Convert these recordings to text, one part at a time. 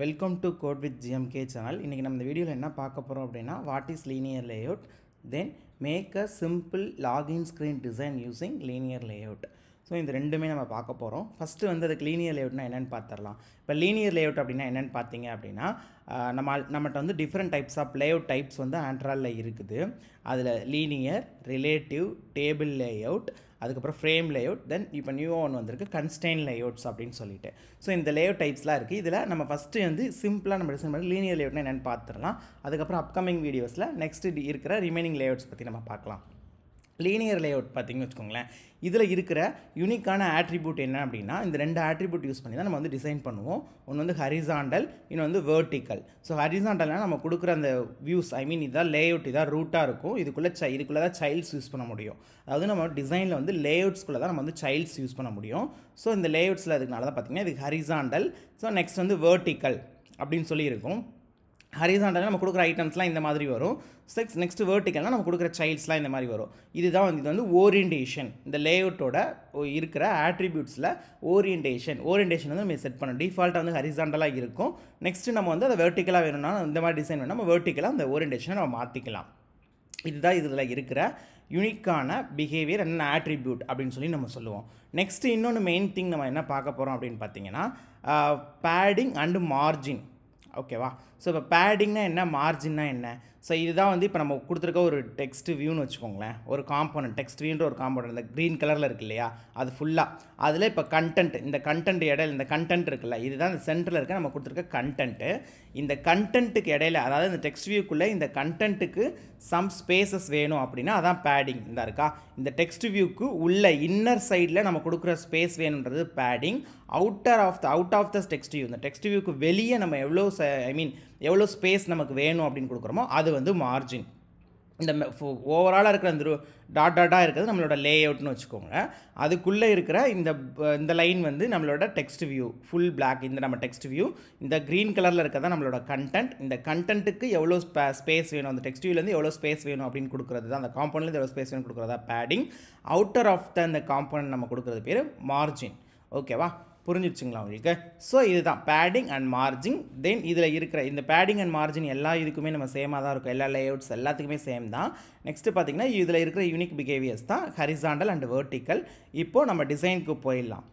welcome to code with GMK channel இன்றைக்கி நம்ம இந்த வீடியோவில் என்ன பார்க்க போகிறோம் அப்படின்னா what is linear layout then make a simple login screen design using linear layout so இந்த ரெண்டுமே நம்ம பார்க்க போகிறோம் ஃபஸ்ட்டு வந்து அதுக்கு லீனியர் லேவுட்னா என்னென்னு பார்த்துடலாம் இப்போ லீனியர் லேவுட் அப்படின்னா என்னென்னு பார்த்தீங்க அப்படின்னா நம்ம நம்மகிட்ட வந்து different types of layout types வந்து ஆண்ட்ராலில் இருக்குது அதில் லீனியர் ரிலேட்டிவ் டேபிள் லேஅவுட் அதுக்கப்புறம் ஃப்ரேம் லேஅவுட் தென் இப்போ நியூ ஒன் வந்திருக்கு கன்ஸ்டைன் லேஅவுட்ஸ் அப்படின்னு சொல்லிட்டு ஸோ இந்த லேவுட் டைப்ஸ்லாம் இருக்குது இதில் நம்ம ஃபஸ்ட்டு வந்து சிம்பிளாக நம்ம டிசைன் பண்ணி லீனியர் லேவுட்னா என்னென்னு பார்த்துடலாம் அதுக்கப்புறம் அப்கமிங் வீடியோஸில் நெக்ஸ்ட்டு இருக்கிற ரிமைனிங் லேவுட்ஸ் பற்றி நம்ம பார்க்கலாம் லீனியர் அவுட் பார்த்திங்கன்னு வச்சுக்கோங்களேன் இதில் இருக்கிற யூனிக்கான ஆட்ரிபியூட் என்ன அப்படின்னா இந்த ரெண்டு ஆட்ரிபியூட் யூஸ் பண்ணி தான் நம்ம வந்து டிசைன் பண்ணுவோம் ஒன்று வந்து ஹரிசாண்டல் இன்னும் வந்து வேர்ட்டிக்கல் ஸோ ஹரிசாண்டல்னால் நம்ம கொடுக்குற அந்த வியூஸ் ஐ மீன் இதான் அவுட் இதாக ரூட்டாக இருக்கும் இதுக்குள்ளே சை இதுக்குள்ளே தான் சைல்ட்ஸ் யூஸ் பண்ண முடியும் அதாவது நம்ம டிசைனில் வந்து அவுட்ஸ்குள்ளே தான் நம்ம வந்து சைல்ட்ஸ் யூஸ் பண்ண முடியும் ஸோ இந்த அவுட்ஸில் அதுக்குனால தான் பார்த்திங்கன்னா இது ஹரிசாண்டல் ஸோ நெக்ஸ்ட் வந்து வேர்ட்டிக்கல் அப்படின்னு சொல்லியிருக்கும் ஹரிசாண்டலாக நம்ம கொடுக்குற ஐட்டம்ஸ்லாம் இந்த மாதிரி வரும் சிக்ஸ் நெக்ஸ்ட் வேர்ட்டிக்கல்னால் நம்ம கொடுக்குற சைல்ட்ஸ்லாம் இந்த மாதிரி வரும் இதுதான் வந்து இது வந்து ஓரியன்டேஷன் இந்த லேஅவுட்டோட இருக்கிற ஆட்ரிபியூட்ஸில் ஓரியன்டேஷன் ஓரியன்டேஷன் வந்து நம்ம செட் பண்ணணும் டிஃபால்ட்டாக வந்து ஹரிசாண்டலாக இருக்கும் நெக்ஸ்ட்டு நம்ம வந்து அதை வேர்ட்டிக்கலாக வேணும்னா இந்த மாதிரி டிசைன் வேணும் நம்ம வேர்ட்டிக்கலாக அந்த ஓரியன்டேஷனை நம்ம மாற்றிக்கலாம் இதுதான் இதில் இருக்கிற யூனிக்கான பிஹேவியர் என்ன ஆட்ரிபியூட் அப்படின்னு சொல்லி நம்ம சொல்லுவோம் நெக்ஸ்ட்டு இன்னொன்று மெயின் திங் நம்ம என்ன பார்க்க போகிறோம் அப்படின்னு பார்த்தீங்கன்னா பேடிங் அண்டு மார்ஜின் ஓகேவா ஸோ இப்போ பேடிங்னா என்ன மார்ஜின்னா என்ன ஸோ இதுதான் வந்து இப்போ நம்ம கொடுத்துருக்க ஒரு டெக்ஸ்ட் வியூன்னு வச்சுக்கோங்களேன் ஒரு காம்போனன்ட் டெக்ஸ்ட் வியூன்ற ஒரு காம்போனன்ட் இந்த க்ரீன் கலரில் இருக்கு இல்லையா அது ஃபுல்லாக அதில் இப்போ கண்டென்ட் இந்த கண்டென்ட் இடையில இந்த கண்டென்ட் இருக்குல்ல இதுதான் இந்த சென்டரில் இருக்க நம்ம கொடுத்துருக்க கண்டென்ட்டு இந்த கண்டென்ட்டுக்கு இடையில அதாவது இந்த டெக்ஸ்ட் வியூக்குள்ளே இந்த கண்டென்ட்டுக்கு சம் ஸ்பேசஸ் வேணும் அப்படின்னா அதான் பேடிங் இந்த இருக்கா இந்த டெக்ஸ்ட் வியூக்கு உள்ள இன்னர் சைடில் நம்ம கொடுக்குற ஸ்பேஸ் வேணுன்றது padding outer of the out of the text view இந்த டெக்ஸ்ட் வியூக்கு வெளியே நம்ம எவ்வளோ ஐ மீன் எவ்வளோ ஸ்பேஸ் நமக்கு வேணும் அப்படின்னு கொடுக்குறோமோ அது வந்து மார்ஜின் இந்த ஓவராலாக இருக்கிற அந்த டாட் டாட்டாக இருக்கிறது நம்மளோட லே அவுட்னு வச்சுக்கோங்க அதுக்குள்ளே இருக்கிற இந்த இந்த லைன் வந்து நம்மளோட டெக்ஸ்ட் வியூ ஃபுல் பிளாக் இந்த நம்ம டெக்ஸ்ட் வியூ இந்த க்ரீன் கலரில் இருக்கிறதா நம்மளோட கண்டென்ட் இந்த கண்டென்ட்டுக்கு எவ்வளோ ஸ்பேஸ் வேணும் அந்த டெக்ஸ்ட் வியூலேருந்து எவ்வளோ ஸ்பேஸ் வேணும் அப்படின்னு கொடுக்குறது தான் அந்த காம்பவுண்ட்லேருந்து எவ்வளோ ஸ்பேஸ் வேணும் கொடுக்குறதா பேடிங் அவுட்டர் ஆஃப் த இந்த காம்பவுண்ட் நம்ம கொடுக்குறது பேர் மார்ஜின் ஓகேவா புரிஞ்சிடுச்சுங்களா உங்களுக்கு ஸோ இதுதான் பேடிங் அண்ட் மார்ஜின் தென் இதில் இருக்கிற இந்த பேடிங் அண்ட் மார்ஜின் எல்லா இதுக்குமே நம்ம சேமாக தான் இருக்கும் எல்லா லேஅவுட்ஸ் எல்லாத்துக்குமே சேம் தான் நெக்ஸ்ட்டு பார்த்திங்கன்னா இதில் இருக்கிற யூனிக் பிஹேவியர்ஸ் தான் ஹரிசாண்டல் அண்ட் வேர்ட்டிக்கல் இப்போது நம்ம டிசைனுக்கு போயிடலாம்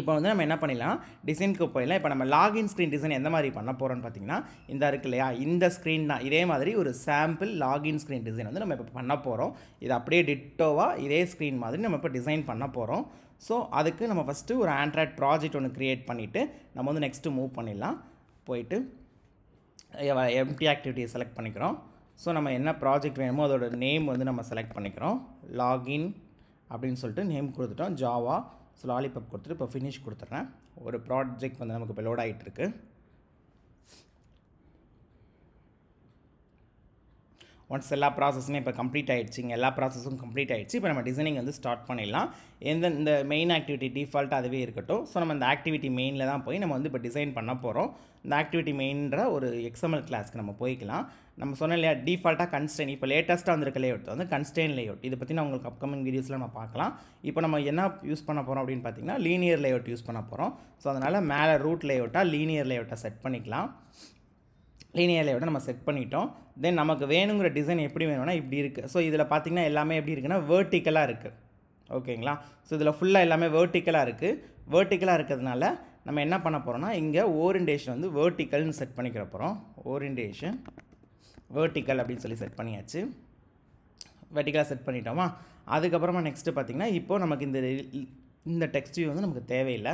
இப்போ வந்து நம்ம என்ன பண்ணிடலாம் டிசைனுக்கு போயிடலாம் இப்போ நம்ம லாகின் ஸ்க்ரீன் டிசைன் எந்த மாதிரி பண்ண போகிறோம்னு பார்த்தீங்கன்னா இந்த இருக்கு இல்லையா இந்த ஸ்க்ரீன் தான் இதே மாதிரி ஒரு சாம்பிள் லாகின் ஸ்க்ரீன் டிசைன் வந்து நம்ம இப்போ பண்ண போகிறோம் இது அப்படியே டிட்டோவாக இதே ஸ்க்ரீன் மாதிரி நம்ம இப்போ டிசைன் பண்ண போகிறோம் ஸோ அதுக்கு நம்ம ஃபஸ்ட்டு ஒரு ஆண்ட்ராய்ட் ப்ராஜெக்ட் ஒன்று க்ரியேட் பண்ணிவிட்டு நம்ம வந்து நெக்ஸ்ட்டு மூவ் பண்ணிடலாம் போயிட்டு எம்டி ஆக்டிவிட்டியை செலக்ட் பண்ணிக்கிறோம் ஸோ நம்ம என்ன ப்ராஜெக்ட் வேணுமோ அதோட நேம் வந்து நம்ம செலக்ட் பண்ணிக்கிறோம் லாகின் அப்படின்னு சொல்லிட்டு நேம் கொடுத்துட்டோம் ஜாவா ஸோ லாலிபப் கொடுத்துட்டு இப்போ ஃபினிஷ் கொடுத்துட்றேன் ஒரு ப்ராஜெக்ட் வந்து நமக்கு இப்போ லோட் ஆகிட்டுருக்கு ஒன்ஸ் எல்லா ப்ராசஸுமே இப்போ கம்ப்ளீட் இங்கே எல்லா ப்ராசஸும் கம்ப்ளீட் ஆகிடுச்சு இப்போ நம்ம டிசைனிங் வந்து ஸ்டார்ட் பண்ணிடலாம் எந்த இந்த மெயின் ஆக்டிவிட்டி டிஃபால்ட்டாக அதுவே இருக்கட்டும் ஸோ நம்ம இந்த ஆக்டிவிட்டி மெயினில் தான் போய் நம்ம வந்து இப்போ டிசைன் பண்ண போகிறோம் இந்த ஆக்டிவிட்டி மெயின்ற ஒரு எக்ஸாம்பிள் கிளாஸ்க்கு நம்ம போய்க்கலாம் நம்ம சொன்ன இல்லையா டிஃபால்ட்டாக கன்ஸ்டெயின் இப்போ லேட்டஸ்ட்டாக வந்திருக்க லேஅவுட் வந்து கன்ஸ்டெயின் லேஅவுட் இதை பற்றி நான் உங்களுக்கு அப்கமிங் வீடியோஸில் நம்ம பார்க்கலாம் இப்போ நம்ம என்ன யூஸ் பண்ண போகிறோம் அப்படின்னு பார்த்தீங்கன்னா லீனியர் லேஅவுட் யூஸ் பண்ண போகிறோம் ஸோ அதனால் மேலே ரூட் லேஅவுட்டாக லீனியர் லேஅவுட்டாக செட் பண்ணிக்கலாம் லீனியரில் விட நம்ம செட் பண்ணிட்டோம் தென் நமக்கு வேணுங்கிற டிசைன் எப்படி வேணும்னா இப்படி இருக்குது ஸோ இதில் பார்த்திங்கன்னா எல்லாமே எப்படி இருக்குன்னா வேர்ட்டிக்கலாக இருக்குது ஓகேங்களா ஸோ இதில் ஃபுல்லாக எல்லாமே வேர்ட்டிக்கலாக இருக்குது வேர்ட்டிக்கலாக இருக்கிறதுனால நம்ம என்ன பண்ண போகிறோம்னா இங்கே ஓரியன்டேஷன் வந்து வேர்ட்டிக்கல்னு செட் பண்ணிக்கிற போகிறோம் ஓரியன்டேஷன் வேர்ட்டிக்கல் அப்படின்னு சொல்லி செட் பண்ணியாச்சு வெர்ட்டிக்கலாக செட் பண்ணிட்டோமா அதுக்கப்புறமா நெக்ஸ்ட்டு பார்த்திங்கன்னா இப்போது நமக்கு இந்த இந்த டெக்ஸ்ட் வியூ வந்து நமக்கு தேவையில்லை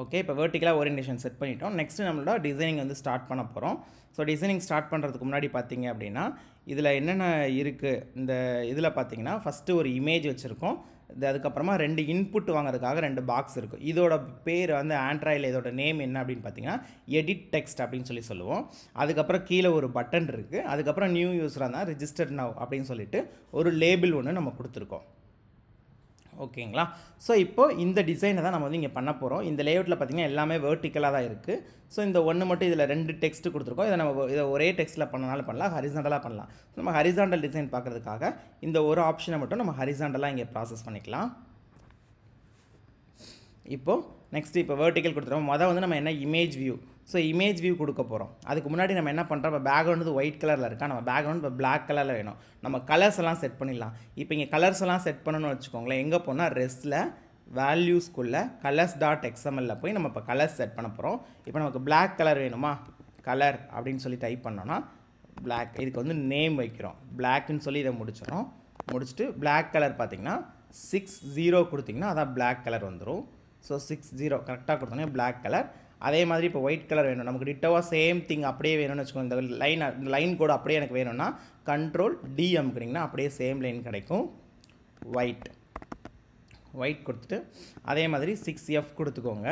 ஓகே இப்போ வெர்டிக்கலாக ஓரியன்டேஷன் செட் பண்ணிட்டோம் நெக்ஸ்ட்டு நம்மளோட டிசைனிங் வந்து ஸ்டார்ட் பண்ண போகிறோம் ஸோ டிசைனிங் ஸ்டார்ட் பண்ணுறதுக்கு முன்னாடி பார்த்தீங்க அப்படின்னா இதில் என்னென்ன இருக்குது இந்த இதில் பார்த்தீங்கன்னா ஃபஸ்ட்டு ஒரு இமேஜ் வச்சுருக்கோம் இது அதுக்கப்புறமா ரெண்டு இன்புட் வாங்குறதுக்காக ரெண்டு பாக்ஸ் இருக்கும் இதோட பேர் வந்து ஆண்ட்ராய்டில் இதோட நேம் என்ன அப்படின்னு பார்த்தீங்கன்னா எடிட் டெக்ஸ்ட் அப்படின்னு சொல்லி சொல்லுவோம் அதுக்கப்புறம் கீழே ஒரு பட்டன் இருக்குது அதுக்கப்புறம் நியூ யூஸராக தான் ரிஜிஸ்டர் நவ் அப்படின்னு சொல்லிட்டு ஒரு லேபிள் ஒன்று நம்ம கொடுத்துருக்கோம் ஓகேங்களா ஸோ இப்போது இந்த டிசைனை தான் நம்ம வந்து இங்கே பண்ண போகிறோம் இந்த லேஅவுட்டில் பார்த்திங்கன்னா எல்லாமே வேர்ட்டிக்கலாக தான் இருக்குது ஸோ இந்த ஒன்று மட்டும் இதில் ரெண்டு டெக்ஸ்ட் கொடுத்துருக்கோம் இதை நம்ம இதை ஒரே டெக்ஸ்ட்டில் பண்ணனாலும் பண்ணலாம் ஹரிசாண்டலாக பண்ணலாம் நம்ம ஹரிசாண்டல் டிசைன் பார்க்குறதுக்காக இந்த ஒரு ஆப்ஷனை மட்டும் நம்ம ஹரிசாண்டலாக இங்கே ப்ராசஸ் பண்ணிக்கலாம் இப்போது நெக்ஸ்ட் இப்போ வேர்ட்டிக்கல் கொடுத்துருவோம் மொதல் வந்து நம்ம என்ன image view so image view கொடுக்க போகிறோம் அதுக்கு முன்னாடி நம்ம என்ன பண்ணுறோம் இப்போ பேக்ரவுண்டு ஒயிட் கலரில் இருக்கா நம்ம பேக்ரவுண்ட் இப்போ பிளாக் கலரில் வேணும் நம்ம கலர்ஸ் எல்லாம் செட் பண்ணிடலாம் இப்போ இங்கே கலர்ஸ் எல்லாம் செட் பண்ணணும்னு வச்சுக்கோங்களேன் எங்கே போனால் ரெஸ்ட்டில் வேல்யூஸ்குள்ளே கலர்ஸ் டாட் எக்ஸ்எம்எல்ல போய் நம்ம இப்போ கலர்ஸ் செட் பண்ண போகிறோம் இப்போ நமக்கு பிளாக் கலர் வேணுமா கலர் அப்படின்னு சொல்லி டைப் பண்ணோன்னா பிளாக் இதுக்கு வந்து நேம் வைக்கிறோம் பிளாக்குன்னு சொல்லி இதை முடிச்சிடும் முடிச்சுட்டு பிளாக் கலர் பார்த்திங்கன்னா சிக்ஸ் ஜீரோ கொடுத்திங்கன்னா அதான் பிளாக் கலர் வந்துடும் ஸோ சிக்ஸ் ஜீரோ கரெக்டாக கொடுத்தோன்னே பிளாக் கலர் அதே மாதிரி இப்போ ஒயிட் கலர் வேணும் நமக்கு டிட்டோவாக சேம் திங் அப்படியே வேணும்னு வச்சுக்கோங்க இந்த லைன் லைன் கோடு அப்படியே எனக்கு வேணும்னா கண்ட்ரோல் டி அமுக்குறீங்கன்னா அப்படியே சேம் லைன் கிடைக்கும் ஒயிட் ஒயிட் கொடுத்துட்டு அதே மாதிரி சிக்ஸ் எஃப் கொடுத்துக்கோங்க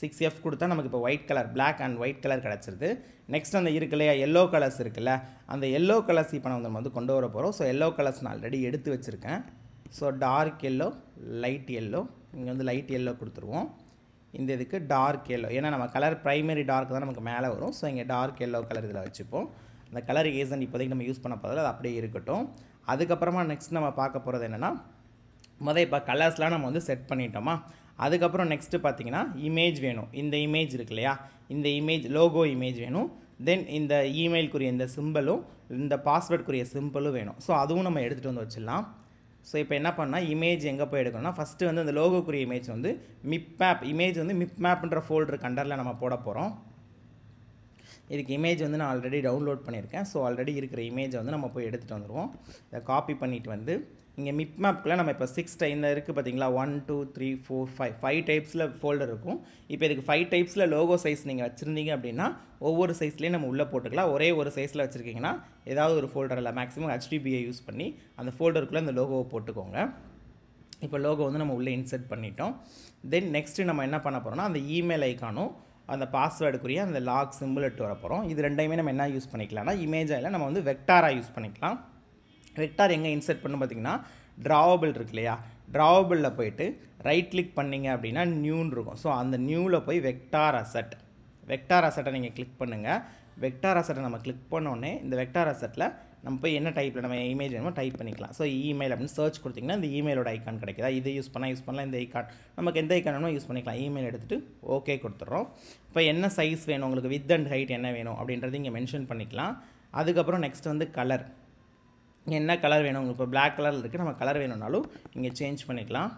சிக்ஸ் எஃப் கொடுத்தா நமக்கு இப்போ white colour black and white colour கிடச்சிருது நெக்ஸ்ட் அந்த இருக்கு இல்லையா எல்லோ கலர்ஸ் இருக்குல்ல அந்த எல்லோ கலர்ஸ் இப்போ நம்ம வந்து கொண்டு வர போகிறோம் ஸோ எல்லோ கலர்ஸ் நான் ஆல்ரெடி எடுத்து வச்சுருக்கேன் so dark yellow light yellow இங்கே வந்து லைட் எல்லோ கொடுத்துருவோம் இந்த இதுக்கு டார்க் எல்லோ ஏன்னா நம்ம கலர் ப்ரைமரி டார்க் தான் நமக்கு மேலே வரும் ஸோ இங்கே டார்க் எல்லோ கலர் இதில் வச்சுப்போம் அந்த கலர் ஏசன் இப்போதைக்கு நம்ம யூஸ் பண்ண போதில் அது அப்படியே இருக்கட்டும் அதுக்கப்புறமா நெக்ஸ்ட் நம்ம பார்க்க போகிறது என்னென்னா முதல் இப்போ கலர்ஸ்லாம் நம்ம வந்து செட் பண்ணிட்டோமா அதுக்கப்புறம் நெக்ஸ்ட்டு பார்த்தீங்கன்னா இமேஜ் வேணும் இந்த இமேஜ் இருக்கு இல்லையா இந்த இமேஜ் லோகோ இமேஜ் வேணும் தென் இந்த இமெயிலுக்குரிய இந்த சிம்பிளும் இந்த பாஸ்வேர்டுக்குரிய சிம்பிளும் வேணும் ஸோ அதுவும் நம்ம எடுத்துகிட்டு வந்து வச்சிடலாம் ஸோ இப்போ என்ன பண்ணால் இமேஜ் எங்கே போய் எடுக்கணும்னா ஃபஸ்ட்டு வந்து அந்த லோகோக்குரிய இமேஜ் வந்து மிப் மேப் இமேஜ் வந்து மிப் மேப்ன்ற ஃபோல்டர் கண்டரில் நம்ம போட போகிறோம் இதுக்கு இமேஜ் வந்து நான் ஆல்ரெடி டவுன்லோட் பண்ணியிருக்கேன் ஸோ ஆல்ரெடி இருக்கிற இமேஜை வந்து நம்ம போய் எடுத்துகிட்டு வந்துடுவோம் இதை காப்பி பண்ணிவிட்டு வந்து இங்கே மிட் மேப்பில் நம்ம இப்போ சிக்ஸ் டைமில் இருக்குது பார்த்தீங்களா one two three four five five டைப்ஸில் ஃபோல்டர் இருக்கும் இப்போ இதுக்கு ஃபைவ் டைப்ஸில் லோகோ சைஸ் நீங்கள் வச்சுருந்தீங்க அப்படின்னா ஒவ்வொரு சைஸ்லேயும் நம்ம உள்ளே போட்டுக்கலாம் ஒரே ஒரு சைஸில் வச்சுருக்கீங்கன்னா ஏதாவது ஒரு ஃபோல்டரில் மேக்ஸிமம் ஹெச்டிபியை யூஸ் பண்ணி அந்த ஃபோல்டருக்குள்ளே அந்த லோகோவை போட்டுக்கோங்க இப்போ லோகோ வந்து நம்ம உள்ளே இன்சர்ட் பண்ணிட்டோம் தென் நெக்ஸ்ட்டு நம்ம என்ன பண்ண போகிறோம்னா அந்த இமெயில் ஐக்கானும் அந்த பாஸ்வேர்டுக்குரிய அந்த லாக் சிம்பிள் எட்டு வர போகிறோம் இது ரெண்டையுமே நம்ம என்ன யூஸ் பண்ணிக்கலாம்னா இமேஜாக இல்லை நம்ம வந்து வெக்டாராக யூஸ் பண்ணிக்கலாம் வெக்டார் எங்கே இன்சர்ட் பண்ணணும் பார்த்தீங்கன்னா ட்ராவபிள் இருக்கு இல்லையா ட்ராவபிளில் போயிட்டு ரைட் கிளிக் பண்ணிங்க அப்படின்னா நியூன்னு இருக்கும் ஸோ அந்த நியூவில் போய் வெக்டார் அசட் வெக்டார் அசட்டை நீங்கள் கிளிக் பண்ணுங்கள் வெக்டார் அசட்டை நம்ம கிளிக் பண்ணோடனே இந்த வெக்டார் அசட்டில் நம்ம போய் என்ன டைப்பில் நம்ம இமேஜ் வேணுமோ டைப் பண்ணிக்கலாம் ஸோ இமெயில் அப்படின்னு சர்ச் கொடுத்திங்கன்னா இந்த இமெயிலோட ஐக்கான் கிடைக்குதா இது யூஸ் பண்ணால் யூஸ் பண்ணலாம் இந்த ஐக்கான் நமக்கு எந்த ஐக்கான் வேணும் யூஸ் பண்ணிக்கலாம் இமெயில் எடுத்துகிட்டு ஓகே கொடுத்துட்றோம் இப்போ என்ன சைஸ் வேணும் உங்களுக்கு வித் அண்ட் ஹைட் என்ன வேணும் அப்படின்றது இங்கே மென்ஷன் பண்ணிக்கலாம் அதுக்கப்புறம் நெக்ஸ்ட் வந்து கலர் என்ன கலர் வேணும் உங்களுக்கு இப்போ பிளாக் கலரில் இருக்குது நம்ம கலர் வேணும்னாலும் இங்கே சேஞ்ச் பண்ணிக்கலாம்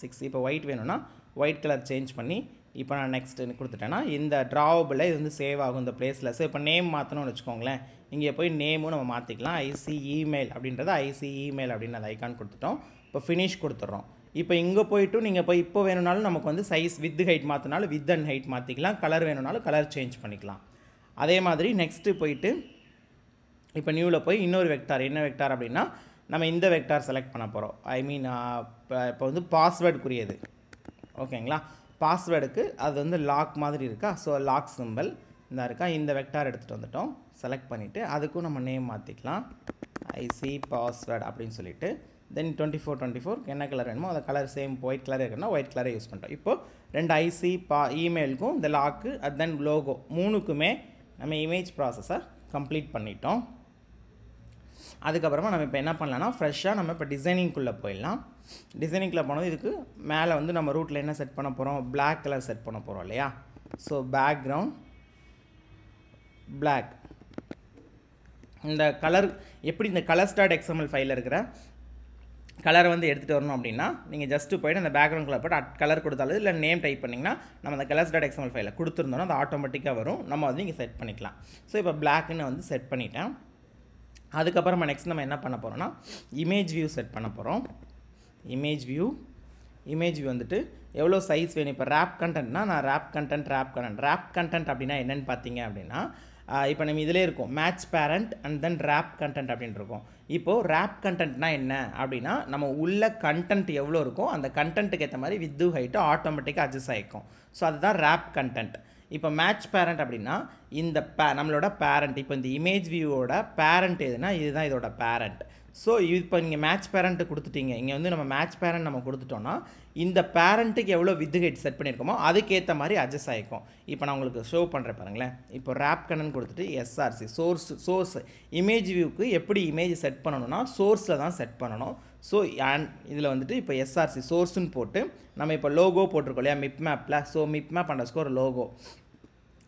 சிக்ஸ் இப்போ ஒயிட் வேணும்னா ஒயிட் கலர் சேஞ்ச் பண்ணி இப்போ நான் நெக்ஸ்ட் கொடுத்துட்டேன்னா இந்த ட்ராவபிளில் இது வந்து சேவ் ஆகும் இந்த பிளேஸில் ஸோ இப்போ நேம் மாற்றணும்னு வச்சுக்கோங்களேன் இங்கே போய் நேமும் நம்ம மாற்றிக்கலாம் ஐசி இமெயில் அப்படின்றத ஐசி இமெயில் அப்படின்னு அந்த ஐக்கான் கொடுத்துட்டோம் இப்போ ஃபினிஷ் கொடுத்துட்றோம் இப்போ இங்கே போய்ட்டு நீங்கள் இப்போ இப்போ வேணும்னாலும் நமக்கு வந்து சைஸ் வித் ஹைட் மாற்றினாலும் வித் அண்ட் ஹைட் மாற்றிக்கலாம் கலர் வேணும்னாலும் கலர் சேஞ்ச் பண்ணிக்கலாம் அதே மாதிரி நெக்ஸ்ட்டு போயிட்டு இப்போ நியூவில் போய் இன்னொரு வெக்டார் என்ன வெக்டார் அப்படின்னா நம்ம இந்த வெக்டார் செலக்ட் பண்ண போகிறோம் ஐ மீன் இப்போ வந்து பாஸ்வேர்டுக்குரியது ஓகேங்களா பாஸ்வேர்டுக்கு அது வந்து லாக் மாதிரி இருக்கா ஸோ லாக் சிம்பிள் இந்த இருக்கா இந்த வெக்டார் எடுத்துகிட்டு வந்துட்டோம் செலக்ட் பண்ணிவிட்டு அதுக்கும் நம்ம நேம் மாற்றிக்கலாம் ஐசி பாஸ்வேர்டு அப்படின்னு சொல்லிவிட்டு then twenty four twenty four என்ன கலர் வேணுமோ அந்த கலர் சேம் ஒயிட் கலர் இருக்குன்னா ஒயிட் கலரே யூஸ் பண்ணிட்டோம் இப்போது ரெண்டு ஐசி பா இமெயிலுக்கும் இந்த லாக்கு அட் தென் லோகோ மூணுக்குமே நம்ம இமேஜ் ப்ராசஸை கம்ப்ளீட் பண்ணிட்டோம் அதுக்கப்புறமா நம்ம இப்போ என்ன பண்ணலாம்னா ஃப்ரெஷ்ஷாக நம்ம இப்போ டிசைனிங்குள்ளே போயிடலாம் டிசைனிங்குள்ளே போனது இதுக்கு மேலே வந்து நம்ம ரூட்டில் என்ன செட் பண்ண போகிறோம் பிளாக் கலர் செட் பண்ண போகிறோம் இல்லையா ஸோ பேக்ரவுண்ட் பிளாக் இந்த கலர் எப்படி இந்த கலர் ஸ்டார்ட் எக்ஸாம்பிள் ஃபைலில் இருக்கிற கலரை வந்து எடுத்துகிட்டு வரணும் அப்படின்னா நீங்கள் ஜஸ்ட்டு போய்ட்டு அந்த பேக்ரவுண்ட் கலர் போட்டு கலர் கொடுத்தாலும் இல்லை நேம் டைப் பண்ணிங்கன்னா நம்ம அந்த கலர் ஸ்டார்ட் எக்ஸாம்பிள் ஃபைலில் கொடுத்துருந்தோன்னா அது ஆட்டோமேட்டிக்காக வரும் நம்ம வந்து இங்கே செட் பண்ணிக்கலாம் ஸோ இப்போ பிளாக்னு வந்து செட் பண்ணிட்டேன் அதுக்கப்புறமா நெக்ஸ்ட் நம்ம என்ன பண்ண போகிறோம்னா இமேஜ் வியூ செட் பண்ண போகிறோம் இமேஜ் வியூ இமேஜ் வியூ வந்துட்டு எவ்வளோ சைஸ் வேணும் இப்போ ரேப் கண்டென்ட்னா நான் wrap content wrap content wrap content அப்படின்னா என்னென்னு பார்த்தீங்க அப்படின்னா இப்போ நம்ம இதிலே இருக்கும் match parent and then wrap content அப்படின்ட்டு இருக்கும் இப்போது ரேப் கண்டென்ட்னா என்ன அப்படின்னா நம்ம உள்ள கண்டென்ட் எவ்வளோ இருக்கோ அந்த கண்டென்ட்டுக்கு ஏற்ற மாதிரி வித்து ஹைட்டு ஆட்டோமேட்டிக்காக அட்ஜஸ்ட் ஆகிக்கும் ஸோ அதுதான் ரேப் கண்டென்ட் இப்போ மேட்ச் பேரண்ட் அப்படின்னா இந்த பே நம்மளோட பேரண்ட் இப்போ இந்த இமேஜ் வியூவோட பேரண்ட் எதுனா இதுதான் இதோட பேரண்ட் ஸோ இப்போ நீங்கள் மேட்ச் பேரண்ட்டு கொடுத்துட்டீங்க இங்கே வந்து நம்ம மேட்ச் பேரண்ட் நம்ம கொடுத்துட்டோன்னா இந்த பேரண்ட்டுக்கு எவ்வளோ வித்து ஹெட் செட் பண்ணியிருக்கோமோ அதுக்கேற்ற மாதிரி அட்ஜஸ்ட் ஆகிருக்கும் இப்போ நான் உங்களுக்கு ஷோ பண்ணுறேன் பாருங்களேன் இப்போ ரேப் கண்ணன் கொடுத்துட்டு எஸ்ஆர்சி சோர்ஸ் சோர்ஸ் இமேஜ் வியூவுக்கு எப்படி இமேஜ் செட் பண்ணணும்னா சோர்ஸில் தான் செட் பண்ணணும் ஸோ அண்ட் இதில் வந்துட்டு இப்போ எஸ்ஆர்சி சோர்ஸுன்னு போட்டு நம்ம இப்போ லோகோ போட்டிருக்கோம் இல்லையா மிப் மேப்பில் so mip map underscore logo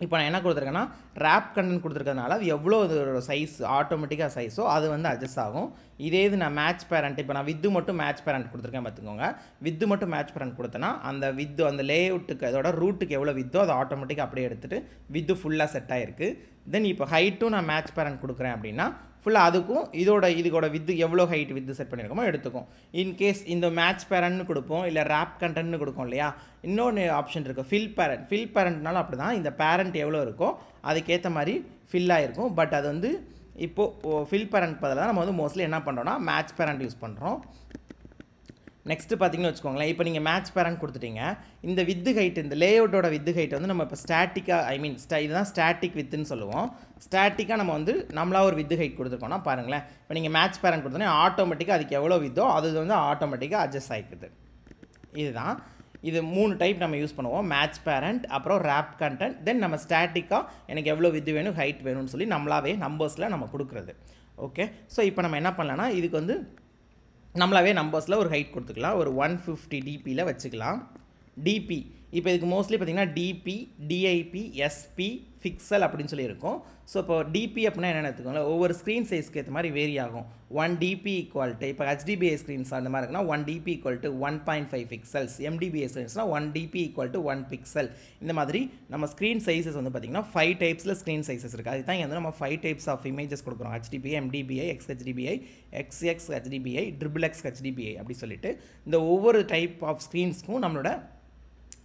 இப்போ நான் என்ன கொடுத்துருக்கேன்னா ரேப் கண்டென்ட் கொடுத்துருக்கனால அது எவ்வளோ இதோட சைஸ் ஆட்டோமேட்டிக்காக சைஸோ அது வந்து அட்ஜஸ்ட் ஆகும் இதே இது நான் மேட்ச் பேரண்ட் இப்போ நான் வித்து மட்டும் மேட்ச் பேரண்ட் கொடுத்துருக்கேன் பார்த்துக்கோங்க வித்து மட்டும் மேட்ச் பேரண்ட் கொடுத்தேன்னா அந்த வித்து அந்த லே அவுட்டுக்கு அதோட ரூட்டுக்கு எவ்வளோ வித்தோ அதை ஆட்டோமேட்டிக்காக அப்படியே எடுத்துகிட்டு வித்து ஃபுல்லாக செட் ஆகிருக்கு தென் இப்போ ஹைட்டும் நான் மேட்ச் பேரண்ட் கொடுக்குறேன் அப்படின்னா ஃபுல்லாக அதுக்கும் இதோட இதுக்கோட வித்து எவ்வளோ ஹைட் வித்து செட் பண்ணியிருக்கோமோ எடுத்துக்கும் இன்கேஸ் இந்த மேட்ச் பேரன்னு கொடுப்போம் இல்லை ரேப் கண்டென்ட்னு கொடுக்கும் இல்லையா இன்னொன்று ஆப்ஷன் இருக்குது ஃபில் பேரண்ட் ஃபில் பேரண்ட்னாலும் அப்படி தான் இந்த பேரண்ட் எவ்வளோ இருக்கோ அதுக்கேற்ற மாதிரி ஃபில்லாக இருக்கும் பட் அது வந்து இப்போது ஃபில் பேரண்ட் பதிலாக நம்ம வந்து மோஸ்ட்லி என்ன பண்ணுறோன்னா மேட்ச் பேரண்ட் யூஸ் பண்ணுறோம் நெக்ஸ்ட்டு பார்த்தீங்கன்னு வச்சுக்கோங்களேன் இப்போ நீங்கள் மேட்ச் பேரன் கொடுத்துட்டீங்க இந்த வித்து ஹைட் இந்த லேஅவுட்டோட வித்து ஹைட் வந்து நம்ம இப்போ ஸ்டாட்டிக்காக ஐ மீன் ஸ்டா இதுதான் ஸ்டாட்டிக் வித்துன்னு சொல்லுவோம் ஸ்டாட்டிக்காக நம்ம வந்து நம்மளாக ஒரு வித்து ஹைட் கொடுத்துருக்கோம்னா பாருங்களேன் இப்போ நீங்கள் மேட்ச் பேரன் கொடுத்தோன்னே ஆட்டோமேட்டிக்காக அதுக்கு எவ்வளோ வித்தோ அது வந்து ஆட்டோமேட்டிக்காக அட்ஜஸ்ட் ஆகிக்குது இதுதான் இது மூணு டைப் நம்ம யூஸ் பண்ணுவோம் மேட்ச் பேரண்ட் அப்புறம் ரேப் கண்டென்ட் தென் நம்ம ஸ்டாட்டிக்காக எனக்கு எவ்வளோ வித்து வேணும் ஹைட் வேணும்னு சொல்லி நம்மளாவே நம்பர்ஸில் நம்ம கொடுக்குறது ஓகே ஸோ இப்போ நம்ம என்ன பண்ணலான்னா இதுக்கு வந்து நம்மளாவே நம்பர்ஸில் ஒரு ஹைட் கொடுத்துக்கலாம் ஒரு ஒன் ஃபிஃப்டி டிபியில் வச்சுக்கலாம் டிபி இப்போ இதுக்கு மோஸ்ட்லி பார்த்திங்கன்னா டிபி டிஐபி எஸ்பி ஃபிக்சல் அப்படின்னு சொல்லி இருக்கும் ஸோ இப்போ டிபி அப்படின்னா என்னென்ன எடுத்துக்கோங்களேன் ஒவ்வொரு ஸ்க்ரீன் சைஸ்க்கு ஏற்ற மாதிரி வேரி ஆகும் ஒன் டிபி ஈக்குவல் இப்போ ஹெச்டிபிஐ ஸ்க்ரீன்ஸ் அந்த மாதிரி இருக்குன்னா one DP equal to one point five pixels MDPI ஸ்க்ரீன்ஸ்னால் one DP equal to one pixel இந்த மாதிரி நம்ம ஸ்க்ரீன் சைஸஸ் வந்து பார்த்திங்கன்னா ஃபைவ் டைப்ஸில் ஸ்க்ரீன் சைஸஸ் இருக்குது அது தான் வந்து நம்ம ஃபைவ் டைப்ஸ் ஆஃப் இமேஜஸ் கொடுக்குறோம் HDPI MDPI X HDPI X X HDPI triple X HDPI அப்படி சொல்லிட்டு இந்த ஒவ்வொரு டைப் ஆஃப் ஸ்க்ரீன்ஸ்க்கும் நம்மளோட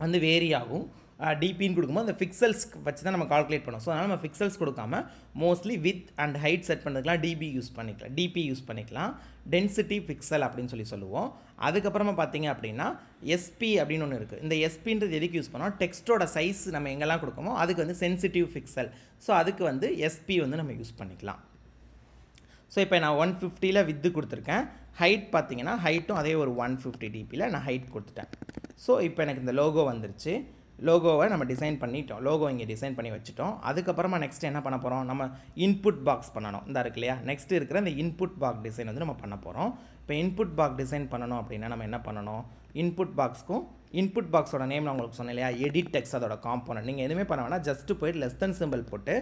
வந்து வேரி ஆகும் டிபின்னு கொடுக்கும்போது அந்த ஃபிக்சல்ஸ் வச்சு தான் நம்ம கால்குலேட் பண்ணோம் ஸோ அதனால் நம்ம ஃபிக்சல்ஸ் கொடுக்காம mostly width and height set பண்ணுறதுக்குலாம் டிபி யூஸ் பண்ணிக்கலாம் டிபி யூஸ் பண்ணிக்கலாம் டென்சிட்டி ஃபிக்சல் அப்படின்னு சொல்லி சொல்லுவோம் அதுக்கப்புறமா பார்த்தீங்க அப்படின்னா எஸ்பி அப்படின்னு ஒன்று இருக்குது இந்த எஸ்பின்றது எதுக்கு யூஸ் பண்ணோம் டெக்ஸ்ட்டோட சைஸ் நம்ம எங்கெல்லாம் கொடுக்கோமோ அதுக்கு வந்து சென்சிட்டிவ் ஃபிக்சல் ஸோ அதுக்கு வந்து எஸ்பி வந்து நம்ம யூஸ் பண்ணிக்கலாம் ஸோ இப்போ நான் ஒன் ஃபிஃப்டியில் வித்து கொடுத்துருக்கேன் ஹைட் பார்த்தீங்கன்னா ஹைட்டும் அதே ஒரு ஒன் ஃபிஃப்டி டிபியில் நான் ஹைட் கொடுத்துட்டேன் ஸோ இப்போ எனக்கு இந்த லோகோ வந்துருச்சு லோகோவை நம்ம டிசைன் பண்ணிட்டோம் லோகோ இங்கே டிசைன் பண்ணி வச்சுட்டோம் அதுக்கப்புறமா நெக்ஸ்ட் என்ன பண்ண போகிறோம் நம்ம இன்புட் பாக்ஸ் பண்ணணும் இந்த இருக்கு இல்லையா நெக்ஸ்ட் இருக்கிற இந்த இன்புட் பாக் டிசைன் வந்து நம்ம பண்ண போகிறோம் இப்போ இன்புட் பாக் டிசைன் பண்ணணும் அப்படின்னா நம்ம என்ன பண்ணணும் இன்புட் பாக்ஸ்க்கும் இன்புட் பாக்ஸோட நேம் நான் உங்களுக்கு சொன்னேன் இல்லையா எடிட் டெக்ஸ் அதோட காம்போனன்ட் நீங்கள் எதுவுமே பண்ண வேணால் ஜஸ்ட்டு போயிட்டு லெஸ் தென் சிம்பிள் போட்டு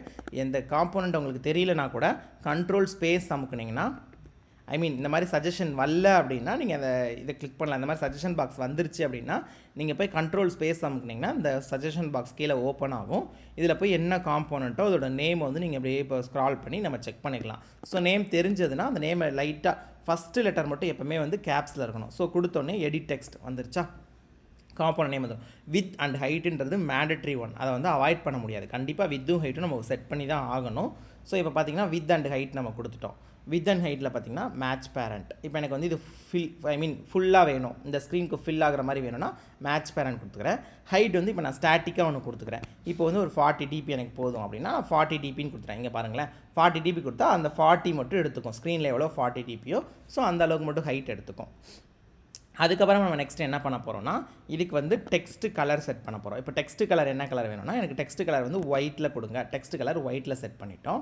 எந்த காம்போனன்ட் உங்களுக்கு தெரியலனா கூட கண்ட்ரோல் ஸ்பேஸ் அமுக்குனிங்கன்னா ஐ மீன் இந்த மாதிரி சஜஷன் வரல அப்படின்னா நீங்கள் அதை இதை கிளிக் பண்ணலாம் இந்த மாதிரி சஜஷன் பாக்ஸ் வந்துருச்சு அப்படின்னா நீங்கள் போய் கண்ட்ரோல் ஸ்பேஸ் அமுக்குனீங்கன்னா இந்த சஜஷன் பாக்ஸ் கீழே ஓப்பன் ஆகும் இதில் போய் என்ன காம்போனண்ட்டோ அதோட நேம் வந்து நீங்கள் அப்படியே இப்போ ஸ்க்ரால் பண்ணி நம்ம செக் பண்ணிக்கலாம் ஸோ நேம் தெரிஞ்சதுன்னா அந்த நேமை லைட்டாக ஃபஸ்ட்டு லெட்டர் மட்டும் எப்போவுமே வந்து கேப்ஸில் இருக்கணும் ஸோ கொடுத்தோன்னே எடிட் டெக்ஸ்ட் வந்துருச்சா காம்பவுண்ட் நேம் வந்துடும் வித் அண்ட் ஹைட்டுன்றது மேண்டட்ரி ஒன் அதை வந்து அவாய்ட் பண்ண முடியாது கண்டிப்பாக வித்தும் ஹைட்டும் நம்ம செட் பண்ணி தான் ஆகணும் ஸோ இப்போ பார்த்திங்கன்னா வித் அண்ட் ஹைட் நம்ம கொடுத்துட்டோம் வித் அண்ட் ஹைட்டில் பார்த்தீங்கன்னா மேட்ச் பேரண்ட் இப்போ எனக்கு வந்து இது ஃபில் ஐ மீன் ஃபுல்லாக வேணும் இந்த ஸ்க்ரீனுக்கு ஃபில் ஆகிற மாதிரி வேணும்னா மேட்ச் பேரண்ட் கொடுத்துக்கிறேன் ஹைட் வந்து இப்போ நான் ஸ்டாட்டிக்காக ஒன்று கொடுத்துக்கிறேன் இப்போ வந்து ஒரு ஃபார்ட்டி டிபி எனக்கு போதும் அப்படின்னா ஃபார்ட்டி டிபின்னு கொடுத்துறேன் இங்கே பாருங்களேன் ஃபார்ட்டி டிபி கொடுத்தா அந்த ஃபார்ட்டி மட்டும் எடுத்துக்கும் ஸ்க்ரீனில் எவ்வளோ ஃபார்ட்டி டிபியோ ஸோ அந்த அளவுக்கு மட்டும் ஹைட் எடுத்துக்கும் அதுக்கப்புறம் நம்ம நெக்ஸ்ட் என்ன பண்ண போகிறோம்னா இதுக்கு வந்து டெக்ஸ்ட் கலர் செட் பண்ண போகிறோம் இப்போ டெக்ஸ்ட் கலர் என்ன கலர் வேணும்னா எனக்கு டெக்ஸ்ட் கலர் வந்து ஒயிட்டில் கொடுங்க டெக்ஸ்ட் கலர் ஒயிட்டில் செட் பண்ணிட்டோம்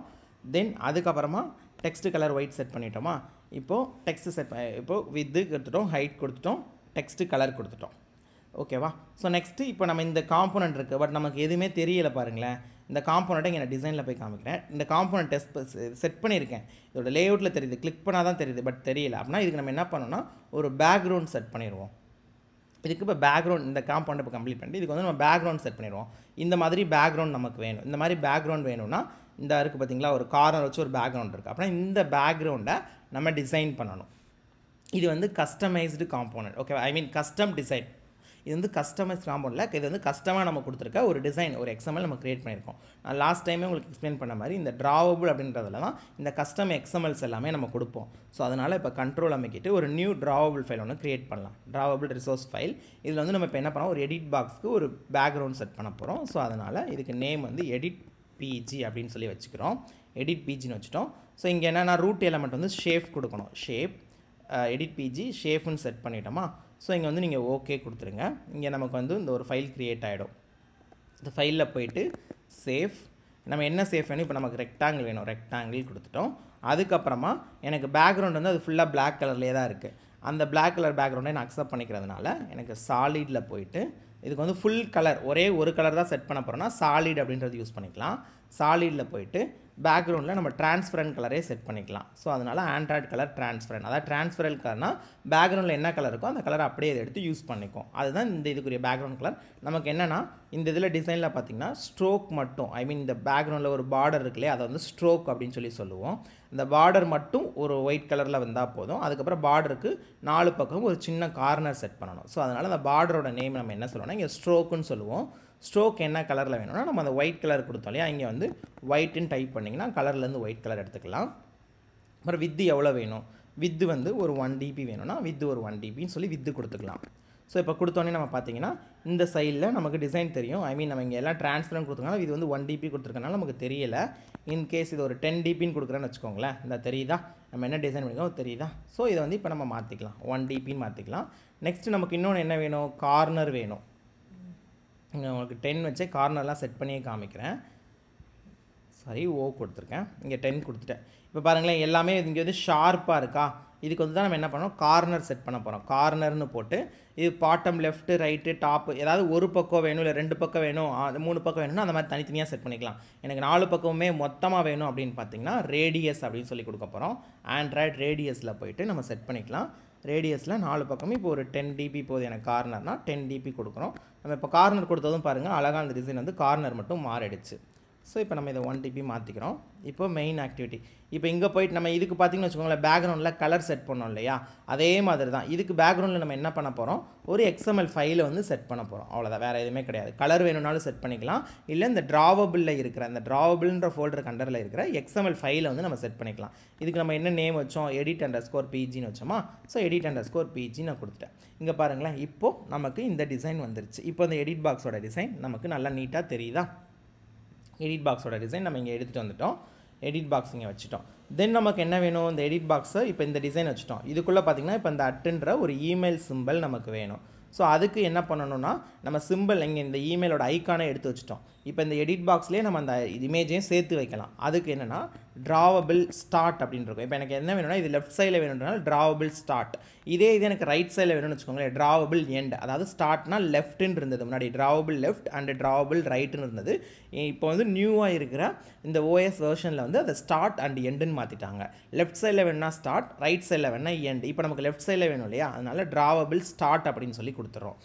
தென் அதுக்கப்புறமா டெக்ஸ்ட்டு கலர் ஒயிட் செட் பண்ணிட்டோமா இப்போது டெக்ஸ்ட்டு செட் இப்போது வித்து கொடுத்துட்டோம் ஹைட் கொடுத்துட்டோம் டெக்ஸ்ட்டு கலர் கொடுத்துட்டோம் ஓகேவா ஸோ நெக்ஸ்ட்டு இப்போ நம்ம இந்த காம்போனண்ட் இருக்குது பட் நமக்கு எதுவுமே தெரியலை பாருங்களேன் இந்த காம்போனண்ட்டை நான் டிசைனில் போய் காமிக்கிறேன் இந்த காம்போனண்ட் டெஸ்ட் செட் பண்ணியிருக்கேன் இதோட லே அவுட்டில் தெரியுது கிளிக் பண்ணால் தான் தெரியுது பட் தெரியல அப்படின்னா இதுக்கு நம்ம என்ன பண்ணோம்னா ஒரு பேக்ரவுண்ட் செட் பண்ணிடுவோம் இதுக்கு இப்போ பேக்ரவுண்ட் இந்த காம்பவுண்ட் இப்போ கம்ப்ளீட் பண்ணிட்டு இதுக்கு வந்து நம்ம பேக்ரவுண்ட் செட் பண்ணிடுவோம் இந்த மாதிரி பேக்ரவுண்ட் நமக்கு வேணும் இந்த மாதிரி பேக்ரவுண்ட் வேணும்னா இந்த இருக்குது பார்த்திங்களா ஒரு கார்னர் வச்சு ஒரு பேக்ரவுண்ட் இருக்குது அப்படின்னா இந்த பேக்ரவுண்டை நம்ம டிசைன் பண்ணணும் இது வந்து customised component okay I mean custom design இது வந்து கஸ்டமைஸ் காம்பவுண்டில் இது வந்து கஸ்டமாக நம்ம கொடுத்துருக்க ஒரு டிசைன் ஒரு எக்ஸ்எம்எல் நம்ம க்ரியேட் பண்ணியிருக்கோம் நான் லாஸ்ட் டைமே உங்களுக்கு எக்ஸ்பிளைன் பண்ண மாதிரி இந்த ட்ராவபிள் அப்படின்றதுல தான் இந்த கஸ்டம் எக்ஸ்எம்எல்ஸ் எல்லாமே நம்ம கொடுப்போம் ஸோ அதனால் இப்போ கண்ட்ரோல் அமைக்கிட்டு ஒரு நியூ ட்ராவபிள் ஃபைல் ஒன்று க்ரியேட் பண்ணலாம் ட்ராவபிள் ரிசோர்ஸ் ஃபைல் இதில் வந்து நம்ம இப்போ என்ன பண்ணோம் ஒரு எடிட் பாக்ஸ்க்கு ஒரு பேக்ரவுண்ட் செட் பண்ண போகிறோம் ஸோ அதனால் இதுக்கு நேம் வந்து எடிட் பிஜி அப்படின்னு சொல்லி வச்சுக்கிறோம் எடிட் பிஜின்னு வச்சுட்டோம் ஸோ இங்கே என்னென்னா ரூட் எலமெண்ட் வந்து ஷேப் கொடுக்கணும் ஷேப் எடிட் பிஜி ஷேஃப்னு செட் பண்ணிட்டோமா ஸோ இங்கே வந்து நீங்கள் ஓகே கொடுத்துருங்க இங்கே நமக்கு வந்து இந்த ஒரு ஃபைல் க்ரியேட் ஆகிடும் இந்த ஃபைலில் போயிட்டு சேஃப் நம்ம என்ன சேஃப் வேணும் இப்போ நமக்கு ரெக்டாங்கிள் வேணும் ரெக்டாங்கிள் கொடுத்துட்டோம் அதுக்கப்புறமா எனக்கு பேக்ரவுண்ட் வந்து அது ஃபுல்லாக பிளாக் கலர்லேயே தான் இருக்குது அந்த பிளாக் கலர் பேக்ரவுண்டை நான் அக்செப்ட் பண்ணிக்கிறதுனால எனக்கு சாலிடில் போயிட்டு இதுக்கு வந்து ஃபுல் கலர் ஒரே ஒரு கலர் தான் செட் பண்ண போகிறோன்னா சாலிட் அப்படின்றது யூஸ் பண்ணிக்கலாம் சாலிடில் போயிட்டு பேக்ரவுண்டில் நம்ம டிரான்ஸ்பரண்ட் கலரே செட் பண்ணிக்கலாம் ஸோ அதனால் ஆண்ட்ராய்ட் கலர் டிரான்ஸ்பரண்ட் அதாவது டிரான்ஸ்பரல் கலர்னால் பேக்ரவுண்டில் என்ன கலர் இருக்கோ அந்த கலர் அப்படியே எடுத்து யூஸ் பண்ணிக்கும் அதுதான் இந்த இதுக்குரிய பேக்ரவுண்ட் கலர் நமக்கு என்னென்னா இந்த இதில் டிசைனில் பார்த்திங்கன்னா ஸ்ட்ரோக் மட்டும் ஐ மீன் இந்த பேக்ரவுண்டில் ஒரு பார்டர் இருக்குல்லையே அதை வந்து ஸ்ட்ரோக் அப்படின்னு சொல்லி சொல்லுவோம் இந்த பார்டர் மட்டும் ஒரு ஒயிட் கலரில் வந்தால் போதும் அதுக்கப்புறம் பார்டருக்கு நாலு பக்கமும் ஒரு சின்ன கார்னர் செட் பண்ணணும் ஸோ அதனால் அந்த பார்டரோட நேம் நம்ம என்ன சொல்லுவோம்னா இங்கே ஸ்ட்ரோக்குன்னு சொல்லுவோம் ஸ்ட்ரோக் என்ன கலரில் வேணும்னா நம்ம அந்த ஒயிட் கலர் கொடுத்தோம் இல்லையா இங்கே வந்து ஒயிட்டுன்னு டைப் பண்ணிங்கன்னா கலர்லேருந்து ஒயிட் கலர் எடுத்துக்கலாம் அப்புறம் வித்து எவ்வளோ வேணும் வித்து வந்து ஒரு ஒன் டிபி வேணும்னா வித்து ஒரு ஒன் டிபின்னு சொல்லி வித்து கொடுத்துக்கலாம் ஸோ இப்போ கொடுத்தோன்னே நம்ம பார்த்தீங்கன்னா இந்த சைடில் நமக்கு டிசைன் தெரியும் ஐ மீன் நம்ம இங்கே எல்லாம் ட்ரான்ஸ்ஃபரன் கொடுத்துருக்கனால இது வந்து ஒன் டிபி கொடுத்துருக்கனால நமக்கு தெரியல இன்கேஸ் இது ஒரு டென் டிபின்னு கொடுக்குறேன்னு வச்சுக்கோங்களேன் இந்த தெரியுதா நம்ம என்ன டிசைன் பண்ணிக்கோ தெரியுதா ஸோ இதை வந்து இப்போ நம்ம மாற்றிக்கலாம் ஒன் டிபின்னு மாற்றிக்கலாம் நெக்ஸ்ட் நமக்கு இன்னொன்று என்ன வேணும் கார்னர் வேணும் இங்கே உங்களுக்கு டென் வச்சே கார்னர்லாம் செட் பண்ணியே காமிக்கிறேன் சாரி ஓ கொடுத்துருக்கேன் இங்கே டென் கொடுத்துட்டேன் இப்போ பாருங்களேன் எல்லாமே இங்கே வந்து ஷார்ப்பாக இருக்கா இதுக்கு வந்து தான் நம்ம என்ன பண்ணோம் கார்னர் செட் பண்ண போகிறோம் கார்னர்னு போட்டு இது பாட்டம் லெஃப்ட்டு ரைட்டு டாப்பு ஏதாவது ஒரு பக்கம் வேணும் இல்லை ரெண்டு பக்கம் வேணும் மூணு பக்கம் வேணும்னா அந்த மாதிரி தனித்தனியாக செட் பண்ணிக்கலாம் எனக்கு நாலு பக்கமுமே மொத்தமாக வேணும் அப்படின்னு பார்த்தீங்கன்னா ரேடியஸ் அப்படின்னு சொல்லி கொடுக்க போகிறோம் ஆண்ட்ராய்ட் ரேடியஸில் போயிட்டு நம்ம செட் பண்ணிக்கலாம் ரேடியஸில் நாலு பக்கமும் இப்போ ஒரு டென் டிபி போகுது எனக்கு கார்னர்னால் டென் டிபி கொடுக்குறோம் நம்ம இப்போ கார்னர் கொடுத்ததும் பாருங்கள் அழகாக அந்த டிசைன் வந்து கார்னர் மட்டும் மாறிடுச்சு ஸோ இப்போ நம்ம இதை ஒன் டிபி மாற்றிக்கிறோம் இப்போ மெயின் ஆக்டிவிட்டி இப்போ இங்கே போயிட்டு நம்ம இதுக்கு பார்த்திங்கன்னு வச்சுக்கோங்களேன் பேக்ரவுண்டில் கலர் செட் பண்ணோம் இல்லையா அதே மாதிரி தான் இதுக்கு பேக்ரவுண்டில் நம்ம என்ன பண்ண போகிறோம் ஒரு எக்ஸ்எம்எல் ஃபைலை வந்து செட் பண்ண போகிறோம் அவ்வளோதான் வேறு எதுவுமே கிடையாது கலர் வேணும்னாலும் செட் பண்ணிக்கலாம் இல்லை இந்த ட்ராவபிளில் இருக்கிற அந்த ட்ராவபிள்ன்ற ஃபோல்டர் கண்டரில் இருக்கிற எக்ஸ்எம்எல் ஃபைலை வந்து நம்ம செட் பண்ணிக்கலாம் இதுக்கு நம்ம என்ன நேம் வச்சோம் எடிட் அண்டர் ஸ்கோர் பிஜின்னு வச்சோமா so edit underscore BG நான் கொடுத்துட்டேன் இங்கே பாருங்களேன் இப்போது நமக்கு இந்த டிசைன் வந்துருச்சு இப்போ இந்த எடிட் பாக்ஸோட டிசைன் நமக்கு நல்லா நீட்டாக தெரியுதா எடிட் பாக்ஸோட டிசைன் நம்ம இங்கே எடுத்துகிட்டு வந்துட்டோம் எடிட் பாக்ஸ் இங்கே வச்சுட்டோம் தென் நமக்கு என்ன வேணும் இந்த எடிட் பாக்ஸை இப்போ இந்த டிசைன் வச்சுட்டோம் இதுக்குள்ளே பார்த்திங்கன்னா இப்போ இந்த அட்டுன்ற ஒரு இமெயில் சிம்பிள் நமக்கு வேணும் ஸோ அதுக்கு என்ன பண்ணணும்னா நம்ம சிம்பிள் இங்கே இந்த இமெயிலோட ஐக்கானை எடுத்து வச்சுட்டோம் இப்போ இந்த எடிட் பாக்ஸ்லேயே நம்ம அந்த இமேஜையும் சேர்த்து வைக்கலாம் அதுக்கு என்னென்னா ட்ராவபிள் ஸ்டார்ட் அப்படின்னு இருக்கும் இப்போ எனக்கு என்ன வேணும்னா இது லெஃப்ட் சைடில் வேணும்னாலும் ட்ராவபிள் ஸ்டார்ட் இதே இது எனக்கு ரைட் சைடில் வேணும்னு வச்சுக்கோங்களேன் ட்ராவபிள் எண்ட் அதாவது ஸ்டார்ட்னா லெஃப்ட்னு இருந்தது முன்னாடி ட்ராவபிள் லெஃப்ட் அண்ட் ட்ராவபிள் ரைட்டுன்னு இருந்தது இப்போ வந்து நியூவாக இருக்கிற இந்த ஓஎஸ் வேர்ஷனில் வந்து அதை ஸ்டார்ட் அண்ட் எண்டுன்னு மாற்றிட்டாங்க லெஃப்ட் சைடில் வேணும்னா ஸ்டார்ட் ரைட் சைடில் வேணால் எண்ட் இப்போ நமக்கு லெஃப்ட் சைடில் வேணும் இல்லையா அதனால் ட்ராவபிள் ஸ்டார்ட் அப்படின்னு சொல்லி கொடுத்துறோம்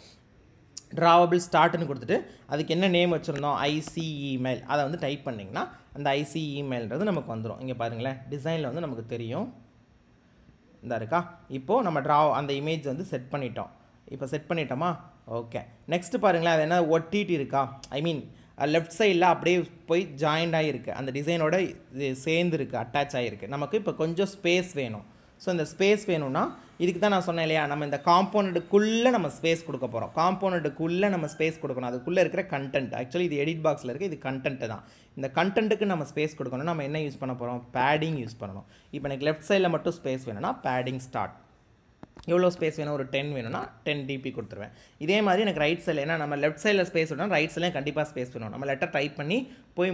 ட்ராவபிள் ஸ்டார்ட்னு கொடுத்துட்டு அதுக்கு என்ன நேம் வச்சுருந்தோம் ஐசிஇமெயில் e அதை வந்து டைப் பண்ணிங்கன்னா அந்த ஐசி இமெயில்ன்றது e நமக்கு வந்துடும் இங்கே பாருங்களேன் டிசைனில் வந்து நமக்கு தெரியும் இந்த இருக்கா இப்போது நம்ம ட்ரா அந்த இமேஜ் வந்து செட் பண்ணிட்டோம் இப்போ செட் பண்ணிட்டோமா ஓகே நெக்ஸ்ட்டு பாருங்களேன் அது என்ன ஒட்டிட்டு இருக்கா ஐ மீன் லெஃப்ட் சைடில் அப்படியே போய் ஜாயிண்ட் ஆகிருக்கு அந்த டிசைனோட இது சேர்ந்துருக்கு அட்டாச் ஆகிருக்கு நமக்கு இப்போ கொஞ்சம் ஸ்பேஸ் வேணும் ஸோ இந்த ஸ்பேஸ் வேணும்னா இதுக்கு தான் நான் சொன்னேன் இல்லையா நம்ம இந்த காம்பவுண்டுக்குள்ளே நம்ம ஸ்பேஸ் கொடுக்க போகிறோம் காம்பவுண்டுக்குள்ளே நம்ம ஸ்பேஸ் கொடுக்கணும் அதுக்குள்ளே இருக்கிற கண்டென்ட் ஆக்சுவலி இது எடிட் பாக்ஸில் இருக்குது இது கண்டென்ட்டு தான் இந்த கண்டென்ட்டுக்கு நம்ம ஸ்பேஸ் கொடுக்கணும் நம்ம என்ன யூஸ் பண்ண போகிறோம் பேடிங் யூஸ் பண்ணணும் இப்போ எனக்கு லெஃப்ட் சைடில் மட்டும் ஸ்பேஸ் வேணும்னா பேடிங் ஸ்டார்ட் எவ்வளோ ஸ்பேஸ் வேணும் ஒரு டென் வேணும்னா டென் டிபி கொடுத்துருவேன் இதே மாதிரி எனக்கு ரைட் சைடில் ஏன்னா நம்ம லெஃப்ட் சைடில் ஸ்பேஸ் வேணும் ரைட் சைடில் கண்டிப்பாக ஸ்பேஸ் வேணும் நம்ம லெட்டர் டைப் பண்ணி போய்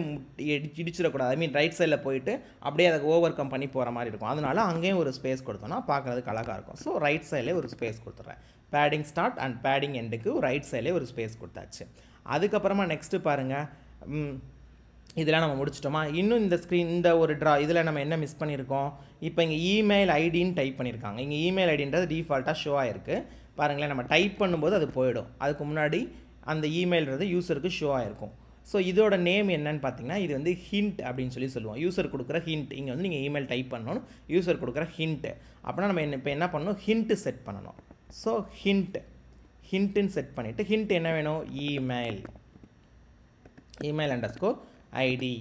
இடிச்சிடக்கூடாது ஐ மீன் ரைட் சைடில் போயிட்டு அப்படியே அதை ஓவர் கம் பண்ணி போகிற மாதிரி இருக்கும் அதனால அங்கேயும் ஒரு ஸ்பேஸ் கொடுத்தோம்னா பார்க்குறதுக்கு அழகாக இருக்கும் ஸோ ரைட் சைட்லேயே ஒரு ஸ்பேஸ் கொடுத்துட்றேன் பேடிங் ஸ்டார்ட் அண்ட் பேடிங் எண்டுக்கு ரைட் சைட்லேயே ஒரு ஸ்பேஸ் கொடுத்தாச்சு அதுக்கப்புறமா நெக்ஸ்ட்டு பாருங்கள் இதெல்லாம் நம்ம முடிச்சிட்டோமா இன்னும் இந்த ஸ்க்ரீன் இந்த ஒரு ட்ரா இதில் நம்ம என்ன மிஸ் பண்ணியிருக்கோம் இப்போ இங்கே இமெயில் ஐடின்னு டைப் பண்ணியிருக்காங்க இங்கே இமெயில் ஐடின்றது டிஃபால்ட்டாக ஷோ ஆகிருக்கு பாருங்களேன் நம்ம டைப் பண்ணும்போது அது போயிடும் அதுக்கு முன்னாடி அந்த இமெயில்ன்றது யூஸருக்கு ஷோ ஆகிருக்கும் ஸோ இதோட நேம் என்னன்னு பார்த்தீங்கன்னா இது வந்து ஹிண்ட் அப்படின்னு சொல்லி சொல்லுவோம் யூசர் கொடுக்குற ஹிண்ட் இங்கே வந்து நீங்கள் இமெயில் டைப் பண்ணணும் யூசர் கொடுக்குற ஹிண்ட்டு அப்படின்னா நம்ம என்ன இப்போ என்ன பண்ணணும் ஹிண்ட்டு செட் பண்ணணும் ஸோ ஹிண்ட் ஹிண்ட்டுன்னு செட் பண்ணிவிட்டு ஹிண்ட் என்ன வேணும் email email underscore ID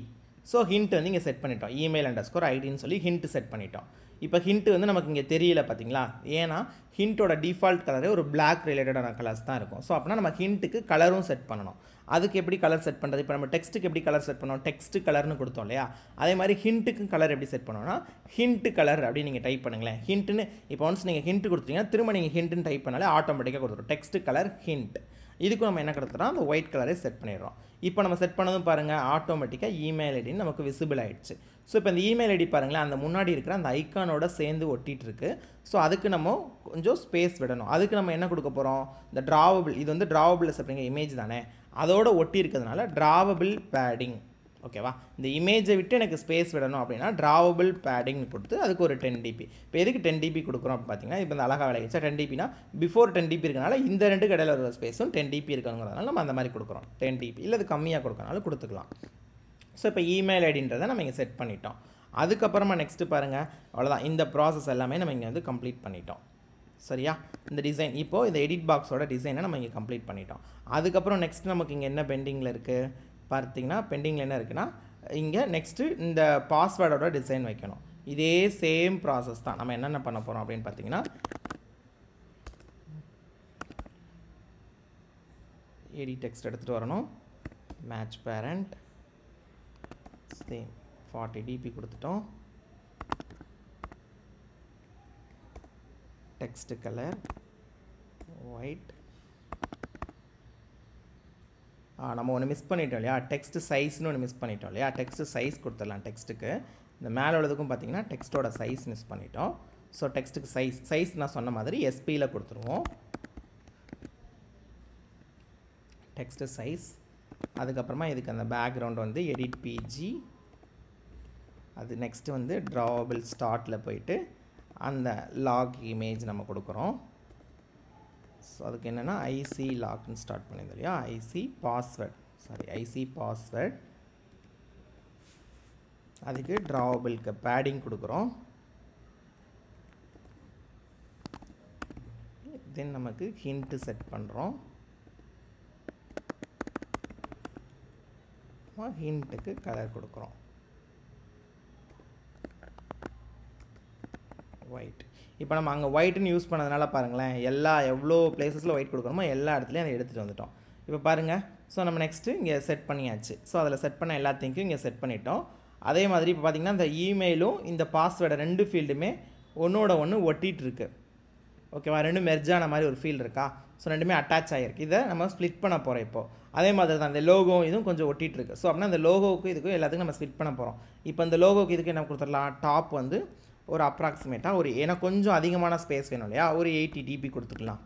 so hint வந்து இங்கே செட் பண்ணிட்டோம் இமெயில் அண்டர் ஸ்கோர் ஐடின்னு சொல்லி ஹிண்ட் செட் பண்ணிட்டோம் இப்போ ஹிண்ட்டு வந்து நமக்கு இங்கே தெரியல பார்த்தீங்களா ஏன்னா ஹிண்ட்டோட டிஃபால்ட் கலரே ஒரு பிளாக் ரிலேட்டடான கலர்ஸ் தான் இருக்கும் ஸோ அப்படின்னா நம்ம ஹிண்ட்டுக்கு கலரும் செட் பண்ணணும் அதுக்கு எப்படி கலர் செட் பண்ணுறது இப்போ நம்ம டெக்ஸ்ட்டுக்கு எப்படி கலர் செட் பண்ணோம் டெக்ஸ்ட் கலர்னு கொடுத்தோம் இல்லையா அதே மாதிரி ஹிண்ட்டுக்கும் கலர் எப்படி செட் பண்ணோம்னா ஹிண்ட்டு கலர் அப்படின்னு நீங்கள் டைப் பண்ணுங்களேன் ஹிண்ட்டுன்னு இப்போ ஒன்ஸ் நீங்கள் ஹிண்ட் கொடுத்தீங்கன்னா திரும்ப நீங்கள் ஹிண்ட்டுன்னு டைப் பண்ணாலே ஆட்டோமேட்டிக்காக கொடுத்துரும் டெக்ஸ்ட் கலர் ஹிண்ட் இதுக்கு நம்ம என்ன கிடத்துறோம் அந்த ஒயிட் கலரே செட் பண்ணிடுறோம் இப்போ நம்ம செட் பண்ணதும் பாருங்கள் ஆட்டோமேட்டிக்காக இமெயில் ஐடின்னு நமக்கு விசிபிள் ஆகிடுச்சு ஸோ இப்போ இந்த இமெயில் ஐடி பாருங்களேன் அந்த முன்னாடி இருக்கிற அந்த ஐக்கானோட சேர்ந்து ஒட்டிகிட்ருக்கு ஸோ அதுக்கு நம்ம கொஞ்சம் ஸ்பேஸ் விடணும் அதுக்கு நம்ம என்ன கொடுக்க போகிறோம் இந்த ட்ராவபிள் இது வந்து ட்ராவபிள் அப்படிங்கிற இமேஜ் தானே அதோட ஒட்டி இருக்கிறதுனால ட்ராவபிள் பேடிங் ஓகேவா இந்த இமேஜை விட்டு எனக்கு ஸ்பேஸ் விடணும் அப்படின்னா ட்ராவபிள் பேடிங்னு கொடுத்து அதுக்கு ஒரு டென் டிபி இப்போ எதுக்கு டென் டிபி கொடுக்குறோம் அப்படின்னு பார்த்தீங்கன்னா இப்போ இந்த அழகாக விளையாச்சு டென் டிபினா பிஃபோர் டென் டிபி இருக்கனால இந்த ரெண்டு கடையில் ஒரு ஸ்பேஸும் டென் டிபி இருக்கணுங்கிறதுனால நம்ம அந்த மாதிரி கொடுக்குறோம் டென் டிபி இல்லை அது கம்மியாக கொடுக்கறனால கொடுத்துக்கலாம் ஸோ இப்போ இமெயில் ஐடின்றதை நம்ம இங்கே செட் பண்ணிட்டோம் அதுக்கப்புறமா நெக்ஸ்ட்டு பாருங்கள் அவ்வளோதான் இந்த ப்ராசஸ் எல்லாமே நம்ம இங்கே வந்து கம்ப்ளீட் பண்ணிட்டோம் சரியா இந்த டிசைன் இப்போது இந்த எடிட் பாக்ஸோட டிசைனை நம்ம இங்கே கம்ப்ளீட் பண்ணிட்டோம் அதுக்கப்புறம் நெக்ஸ்ட் நமக்கு இங்கே என்ன பெண்டிங்கில் இருக்குது பார்த்தீங்கன்னா பெண்டிங்கில் என்ன இருக்குன்னா இங்கே நெக்ஸ்ட்டு இந்த பாஸ்வேர்டோட டிசைன் வைக்கணும் இதே சேம் ப்ராசஸ் தான் நம்ம என்னென்ன பண்ண போகிறோம் அப்படின்னு பார்த்தீங்கன்னா ஏடி டெக்ஸ்ட் எடுத்துகிட்டு வரணும் match parent same forty DP கொடுத்துட்டோம் டெக்ஸ்ட் கலர் ஒயிட் நம்ம ஒன்று மிஸ் பண்ணிட்டோம் இல்லையா டெக்ஸ்ட் சைஸ்னு ஒன்று மிஸ் பண்ணிட்டோம் இல்லையா டெக்ஸ்ட் சைஸ் கொடுத்துடலாம் டெக்ஸ்ட்டுக்கு இந்த மேலே உள்ளதுக்கும் பார்த்தீங்கன்னா டெக்ஸ்ட்டோட சைஸ் மிஸ் பண்ணிட்டோம் ஸோ டெக்ஸ்ட்டுக்கு சைஸ் சைஸ் நான் சொன்ன மாதிரி எஸ்பியில் கொடுத்துருவோம் டெக்ஸ்ட்டு சைஸ் அதுக்கப்புறமா இதுக்கு அந்த பேக்ரவுண்ட் வந்து எடிட் பிஜி அது நெக்ஸ்ட்டு வந்து ட்ராவபிள் ஸ்டார்ட்டில் போயிட்டு அந்த லாக் இமேஜ் நம்ம கொடுக்குறோம் ஸோ அதுக்கு என்னென்னா ஐசி லாக்னு ஸ்டார்ட் பண்ணியிருந்தோம் இல்லையா IC password sorry IC password அதுக்கு ட்ராவபிள்க்கு பேடிங் கொடுக்குறோம் தென் நமக்கு ஹிண்ட்டு செட் பண்ணுறோம் ஹிண்ட்டுக்கு கலர் கொடுக்குறோம் ஒயிட் இப்போ நம்ம அங்கே ஒயிட்னு யூஸ் பண்ணதுனால பாருங்களேன் எல்லா எவ்வளோ பிளேசஸில் ஒயிட் கொடுக்கணுமோ எல்லா இடத்துலையும் அதை எடுத்துகிட்டு வந்துட்டோம் இப்போ பாருங்கள் ஸோ நம்ம நெக்ஸ்ட்டு இங்கே செட் பண்ணியாச்சு ஸோ அதில் செட் பண்ண எல்லாத்தையும் இங்கே செட் பண்ணிட்டோம் அதே மாதிரி இப்போ பார்த்திங்கன்னா இந்த இமெயிலும் இந்த பாஸ்வேர்டை ரெண்டு ஃபீல்டுமே ஒன்றோட ஒன்று ஒட்டிகிட்டு இருக்கு ஓகேவா ரெண்டும் மெர்ஜான மாதிரி ஒரு ஃபீல்டு இருக்கா ஸோ ரெண்டுமே அட்டாச் ஆகிருக்கு இதை நம்ம ஸ்ப்ளிட் பண்ண போகிறோம் இப்போது அதே மாதிரி தான் அந்த லோகோ இதுவும் கொஞ்சம் ஒட்டிகிட்டு இருக்குது ஸோ அப்படின்னா அந்த லோகோவுக்கு இதுக்கும் எல்லாத்துக்கும் நம்ம ஸ்ப்ளிட் பண்ண போகிறோம் இப்போ இந்த லோகோவுக்கு இதுக்கு என்ன கொடுத்துடலாம் டாப் வந்து ஒரு அப்ராக்சிமேட்டாக ஒரு ஏன்னா கொஞ்சம் அதிகமான ஸ்பேஸ் வேணும் இல்லையா ஒரு எயிட்டி டிபி கொடுத்துக்கலாம்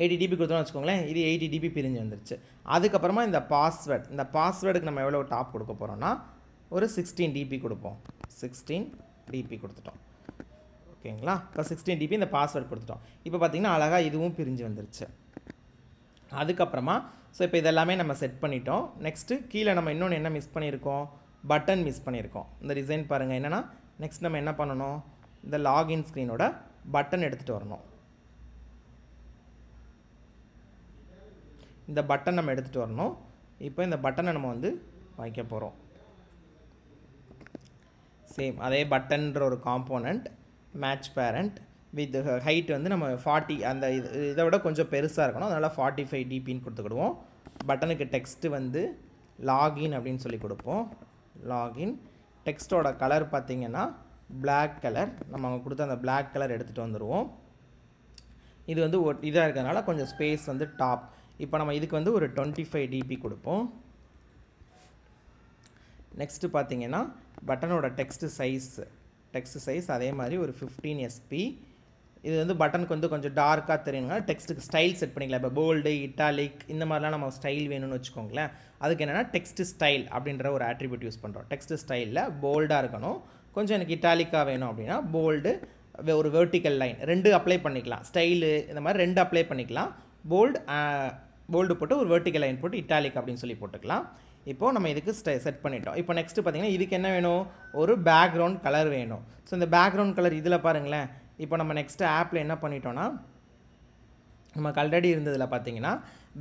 எயிட்டி டிபி கொடுத்தோம்னு வச்சுக்கோங்களேன் இது எயிட்டி டிபி பிரிஞ்சு வந்துருச்சு அதுக்கப்புறமா இந்த பாஸ்வேர்ட் இந்த பாஸ்வேர்டுக்கு நம்ம எவ்வளோ டாப் கொடுக்க போகிறோம்னா ஒரு சிக்ஸ்டீன் டிபி கொடுப்போம் சிக்ஸ்டீன் டிபி கொடுத்துட்டோம் ஓகேங்களா இப்போ சிக்ஸ்டீன் டிபி இந்த பாஸ்வேர்ட் கொடுத்துட்டோம் இப்போ பார்த்திங்கன்னா அழகாக இதுவும் பிரிஞ்சு வந்துருச்சு அதுக்கப்புறமா ஸோ இப்போ இதெல்லாமே நம்ம செட் பண்ணிட்டோம் நெக்ஸ்ட்டு கீழே நம்ம இன்னொன்று என்ன மிஸ் பண்ணியிருக்கோம் பட்டன் மிஸ் பண்ணியிருக்கோம் இந்த டிசைன் பாருங்கள் என்னென்னா நெக்ஸ்ட் நம்ம என்ன பண்ணணும் இந்த லாகின் ஸ்க்ரீனோட பட்டன் எடுத்துகிட்டு வரணும் இந்த பட்டன் நம்ம எடுத்துகிட்டு வரணும் இப்போ இந்த பட்டனை நம்ம வந்து வைக்க போகிறோம் சேம் அதே பட்டன்ற ஒரு component match parent width height வந்து நம்ம ஃபார்ட்டி அந்த இது இதை விட கொஞ்சம் பெருசாக இருக்கணும் அதனால் ஃபார்ட்டி ஃபைவ் டிபின்னு கொடுத்துக்கிடுவோம் பட்டனுக்கு டெக்ஸ்ட்டு வந்து லாகின் அப்படின்னு சொல்லி கொடுப்போம் லாகின் டெக்ஸ்ட்டோட கலர் பார்த்திங்கன்னா பிளாக் கலர் நம்ம அவங்க கொடுத்த அந்த பிளாக் கலர் எடுத்துகிட்டு வந்துடுவோம் இது வந்து இதாக இருக்கிறதுனால கொஞ்சம் ஸ்பேஸ் வந்து டாப் இப்போ நம்ம இதுக்கு வந்து ஒரு டுவெண்ட்டி ஃபைவ் டிபி கொடுப்போம் நெக்ஸ்ட்டு பார்த்தீங்கன்னா பட்டனோட டெக்ஸ்ட்டு சைஸ் டெக்ஸ்ட் சைஸ் அதே மாதிரி ஒரு ஃபிஃப்டீன் எஸ்பி இது வந்து பட்டனுக்கு வந்து கொஞ்சம் டார்க்காக தெரியணுங்க டெக்ஸ்ட்டுக்கு ஸ்டைல் செட் பண்ணிக்கலாம் இப்போ போல்டு இட்டாலிக் இந்த மாதிரிலாம் நம்ம ஸ்டைல் வேணும்னு வச்சுக்கோங்களேன் அதுக்கு என்னென்னா டெக்ஸ்ட் ஸ்டைல் அப்படின்ற ஒரு ஆட்ரிபியூட் யூஸ் பண்ணுறோம் டெக்ஸ்ட் ஸ்டைலில் போல்டாக இருக்கணும் கொஞ்சம் எனக்கு இட்டாலிக்காக வேணும் அப்படின்னா போல்டு ஒரு வெர்டிக்கல் லைன் ரெண்டு அப்ளை பண்ணிக்கலாம் ஸ்டைலு இந்த மாதிரி ரெண்டு அப்ளை பண்ணிக்கலாம் போல்டு போல்டு போட்டு ஒரு வெர்டிக்கல் லைன் போட்டு இட்டாலிக் அப்படின்னு சொல்லி போட்டுக்கலாம் இப்போது நம்ம இதுக்கு செட் பண்ணிட்டோம் இப்போ நெக்ஸ்ட்டு பார்த்திங்கன்னா இதுக்கு என்ன வேணும் ஒரு பேக்ரவுண்ட் கலர் வேணும் ஸோ இந்த பேக்ரவுண்ட் கலர் இதில் பாருங்களேன் இப்போ நம்ம நெக்ஸ்ட்டு ஆப்பில் என்ன பண்ணிட்டோன்னா நமக்கு ஆல்ரெடி இருந்ததில் பார்த்தீங்கன்னா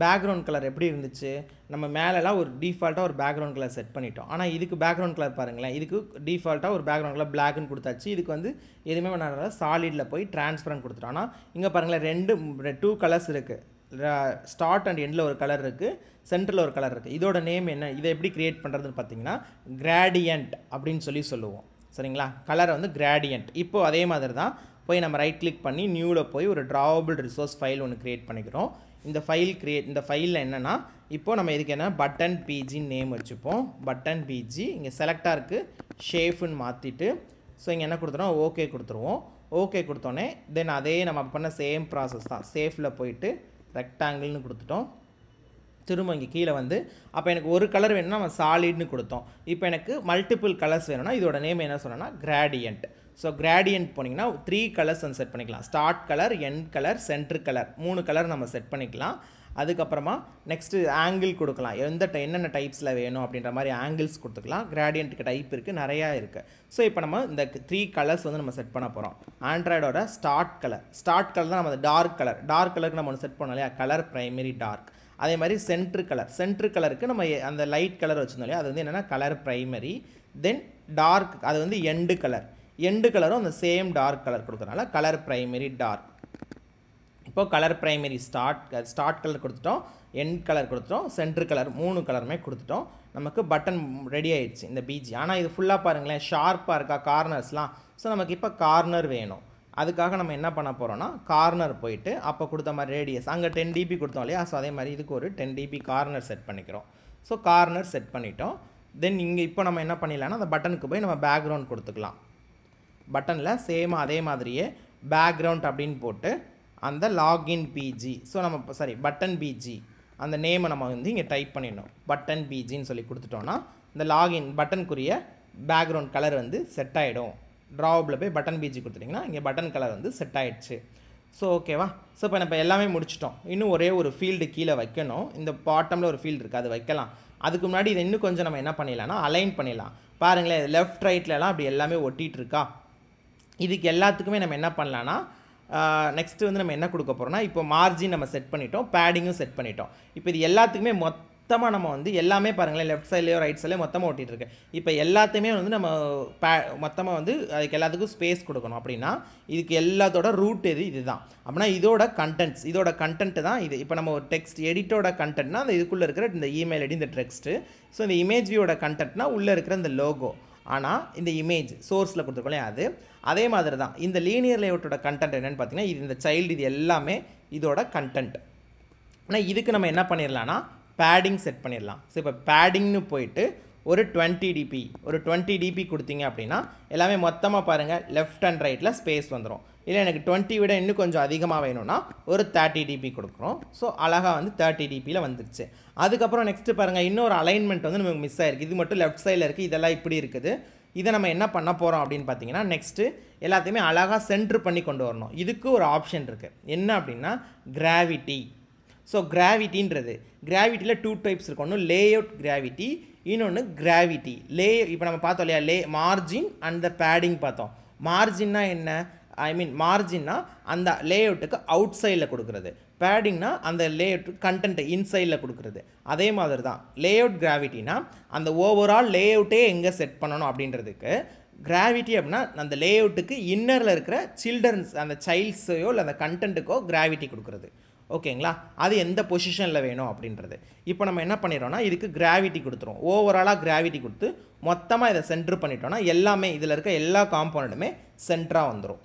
பேக்ரவுண்ட் கலர் எப்படி இருந்துச்சு நம்ம மேலெலாம் ஒரு டிஃபால்ட்டாக ஒரு பேக்ரவுண்ட் கலர் செட் பண்ணிட்டோம் ஆனால் இதுக்கு பேக்ரவுண்ட் கலர் பாருங்களேன் இதுக்கு டிஃபால்ட்டாக ஒரு பேக்ரவுண்ட் கலர் பிளாக்னு கொடுத்தாச்சு இதுக்கு வந்து எதுவுமே பண்ணாத சாலிடில் போய் ட்ரான்ஸ்பரன் கொடுத்துட்டோம் ஆனால் இங்கே பாருங்களேன் ரெண்டு டூ கலர்ஸ் இருக்குது ஸ்டார்ட் அண்ட் எண்டில் ஒரு கலர் இருக்குது சென்டரில் ஒரு கலர் இருக்குது இதோட நேம் என்ன இதை எப்படி க்ரியேட் பண்ணுறதுன்னு பார்த்தீங்கன்னா கிராடியன்ட் அப்படின்னு சொல்லி சொல்லுவோம் சரிங்களா கலரை வந்து கிராடியன்ட் இப்போது அதே மாதிரி தான் போய் நம்ம ரைட் கிளிக் பண்ணி நியூவில் போய் ஒரு ட்ராவபிள் ரிசோர்ஸ் ஃபைல் ஒன்று க்ரியேட் பண்ணிக்கிறோம் இந்த ஃபைல் க்ரியேட் இந்த ஃபைலில் என்னென்னா இப்போது நம்ம இதுக்கு என்ன பட்டன் பிஜின்னு நேம் வச்சுப்போம் பட்டன் பிஜி இங்கே செலக்டாக இருக்குது ஷேஃப்னு மாற்றிட்டு ஸோ இங்கே என்ன கொடுத்துருவோம் ஓகே கொடுத்துருவோம் ஓகே கொடுத்தோன்னே தென் அதே நம்ம பண்ண சேம் ப்ராசஸ் தான் சேஃபில் போயிட்டு ரெக்டாங்கிள்னு கொடுத்துட்டோம் திரும்ப இங்கே கீழே வந்து அப்போ எனக்கு ஒரு கலர் வேணும்னா நம்ம சாலிட்னு கொடுத்தோம் இப்போ எனக்கு மல்டிபிள் கலர்ஸ் வேணும்னா இதோட நேம் என்ன சொன்னால் கிராடியன்ட் ஸோ கிராடியன்ட் போனீங்கன்னா த்ரீ கலர்ஸ் வந்து செட் பண்ணிக்கலாம் start colour end colour centre colour மூணு கலர் நம்ம செட் பண்ணிக்கலாம் அதுக்கப்புறமா நெக்ஸ்ட்டு ஆங்கிள் கொடுக்கலாம் எந்த என்னென்ன டைப்ஸில் வேணும் அப்படின்ற மாதிரி ஆங்கிள்ஸ் கொடுத்துக்கலாம் கிராடியண்ட்டுக்கு டைப் இருக்குது நிறையா இருக்குது ஸோ இப்போ நம்ம இந்த த்ரீ கலர்ஸ் வந்து நம்ம செட் பண்ண போகிறோம் ஆண்ட்ராய்டோட ஸ்டார்ட் கலர் ஸ்டார்ட் கலர் தான் நம்ம டார்க் கலர் டார்க் கலருக்கு நம்ம ஒன்று செட் பண்ணோம் இல்லையா கலர் ப்ரைமரி டார்க் அதே மாதிரி சென்ட்ரு கலர் சென்ட்ரு கலருக்கு நம்ம அந்த லைட் கலர் வச்சுருந்தோம் இல்லையா அது வந்து என்னென்னா கலர் ப்ரைமரி தென் டார்க் அது வந்து எண்டு கலர் எண்டு கலரும் அந்த சேம் டார்க் கலர் கொடுக்குறனால கலர் ப்ரைமரி டார்க் இப்போது colour primary start start colour கொடுத்துட்டோம் எண்ட் கலர் கொடுத்துட்டோம் சென்ட்ரு கலர் மூணு கலருமே கொடுத்துட்டோம் நமக்கு பட்டன் ரெடி ஆயிடுச்சு இந்த பீஜி ஆனால் இது ஃபுல்லாக பாருங்களேன் ஷார்ப்பாக இருக்கா கார்னர்ஸ்லாம் ஸோ நமக்கு இப்போ கார்னர் வேணும் அதுக்காக நம்ம என்ன பண்ண போகிறோம்னா கார்னர் போயிட்டு அப்போ கொடுத்த மாதிரி ரேடியஸ் அங்கே டென் டிபி கொடுத்தோம் இல்லையா ஸோ அதே மாதிரி இதுக்கு ஒரு டென் டிபி கார்னர் செட் பண்ணிக்கிறோம் ஸோ கார்னர் செட் பண்ணிட்டோம் தென் இங்கே இப்போ நம்ம என்ன பண்ணிடலாம்னா அந்த பட்டனுக்கு போய் நம்ம பேக்ரவுண்ட் கொடுத்துக்கலாம் பட்டனில் சேம் அதே மாதிரியே பேக்ரவுண்ட் அப்படின்னு போட்டு அந்த லாகின் பிஜி ஸோ நம்ம சாரி பட்டன் பிஜி அந்த நேமை நம்ம வந்து இங்கே டைப் பண்ணிடணும் பட்டன் பிஜின்னு சொல்லி கொடுத்துட்டோன்னா இந்த லாகின் பட்டனுக்குரிய பேக்ரவுண்ட் கலர் வந்து செட் ஆகிடும் ட்ராவில் போய் பட்டன் பிஜி கொடுத்துட்டிங்கன்னா இங்கே பட்டன் கலர் வந்து செட் ஆகிடுச்சு ஸோ ஓகேவா ஸோ இப்போ நம்ம எல்லாமே முடிச்சிட்டோம் இன்னும் ஒரே ஒரு ஃபீல்டு கீழே வைக்கணும் இந்த பாட்டமில் ஒரு ஃபீல்டு இருக்குது அது வைக்கலாம் அதுக்கு முன்னாடி இதை இன்னும் கொஞ்சம் நம்ம என்ன பண்ணிடலாம்னா அலைன் பண்ணிடலாம் பாருங்களேன் லெஃப்ட் ரைட்லலாம் அப்படி எல்லாமே ஒட்டிகிட்டு இருக்கா இதுக்கு எல்லாத்துக்குமே நம்ம என்ன பண்ணலான்னா நெக்ஸ்ட்டு வந்து நம்ம என்ன கொடுக்க போகிறோம்னா இப்போ மார்ஜின் நம்ம செட் பண்ணிட்டோம் பேடிங்கும் செட் பண்ணிட்டோம் இப்போ இது எல்லாத்துக்குமே மொத்தமாக நம்ம வந்து எல்லாமே பாருங்களேன் லெஃப்ட் சைட்லேயோ ரைட் சைட்லேயோ மொத்தமாக ஓட்டிகிட்டு இப்போ எல்லாத்தையுமே வந்து நம்ம பே மொத்தமாக வந்து அதுக்கு எல்லாத்துக்கும் ஸ்பேஸ் கொடுக்கணும் அப்படின்னா இதுக்கு எல்லாத்தோட ரூட் எது இது தான் அப்படின்னா இதோட கண்டென்ட்ஸ் இதோட கண்டென்ட்டு தான் இது இப்போ நம்ம ஒரு டெக்ஸ்ட் எடிட்டோட கண்டென்ட்னா அந்த இதுக்குள்ளே இருக்கிற இந்த இமெயில் ஐடி இந்த டெக்ஸ்ட்டு ஸோ இந்த இமேஜ் வியோட கண்டென்ட்னா உள்ளே இருக்கிற இந்த லோகோ ஆனால் இந்த இமேஜ் சோர்ஸில் கொடுத்துருக்கோம் அது அதே மாதிரி தான் இந்த லீனியர் லேவட்டோட கண்டென்ட் என்னென்னு பார்த்தீங்கன்னா இது இந்த சைல்டு இது எல்லாமே இதோட கண்டென்ட் ஆனால் இதுக்கு நம்ம என்ன பண்ணிடலாம்னா பேடிங் செட் பண்ணிடலாம் ஸோ இப்போ பேடிங்னு போயிட்டு ஒரு டுவெண்ட்டி டிபி ஒரு டுவெண்ட்டி டிபி கொடுத்தீங்க அப்படின்னா எல்லாமே மொத்தமாக பாருங்கள் லெஃப்ட் அண்ட் ரைட்டில் ஸ்பேஸ் வந்துடும் இல்லை எனக்கு டுவெண்ட்டி விட இன்னும் கொஞ்சம் அதிகமாக வேணும்னா ஒரு தேர்ட்டி டிபி கொடுக்குறோம் ஸோ அழகாக வந்து தேர்ட்டி டிபியில் வந்துருச்சு அதுக்கப்புறம் நெக்ஸ்ட்டு பாருங்கள் இன்னொரு அலைன்மெண்ட் வந்து நமக்கு மிஸ் ஆகிருக்கு இது மட்டும் லெஃப்ட் சைடில் இருக்குது இதெல்லாம் இப்படி இருக்குது இதை நம்ம என்ன பண்ண போகிறோம் அப்படின்னு பார்த்தீங்கன்னா நெக்ஸ்ட்டு எல்லாத்தையுமே அழகாக சென்ட்ரு பண்ணி கொண்டு வரணும் இதுக்கு ஒரு ஆப்ஷன் இருக்குது என்ன அப்படின்னா கிராவிட்டி ஸோ கிராவிட்டின்றது கிராவிட்டியில் டூ டைப்ஸ் இருக்கணும் லேஅவுட் கிராவிட்டி இன்னொன்று கிராவிட்டி லே இப்போ நம்ம பார்த்தோம் இல்லையா லே மார்ஜின் அண்ட் த பேடிங் பார்த்தோம் மார்ஜின்னா என்ன ஐ மீன் மார்ஜின்னா அந்த லே அவுட்டுக்கு அவுட் சைடில் கொடுக்குறது பேடிங்னா அந்த அவுட் கண்டென்ட்டை இன்சைடில் கொடுக்குறது அதே மாதிரி தான் லே அவுட் கிராவிட்டினா அந்த ஓவரால் லே அவுட்டே எங்கே செட் பண்ணணும் அப்படின்றதுக்கு கிராவிட்டி அப்படின்னா அந்த லே அவுட்டுக்கு இன்னரில் இருக்கிற சில்ட்ரன்ஸ் அந்த சைல்ட்ஸையோ இல்லை அந்த கண்டென்ட்டுக்கோ கிராவிட்டி கொடுக்குறது ஓகேங்களா அது எந்த பொசிஷனில் வேணும் அப்படின்றது இப்போ நம்ம என்ன பண்ணிடுறோம்னா இதுக்கு கிராவிட்டி கொடுத்துருவோம் ஓவராலாக கிராவிட்டி கொடுத்து மொத்தமாக இதை சென்ட்ரு பண்ணிட்டோம்னா எல்லாமே இதில் இருக்க எல்லா காம்பவுண்டுமே சென்டராக வந்துடும்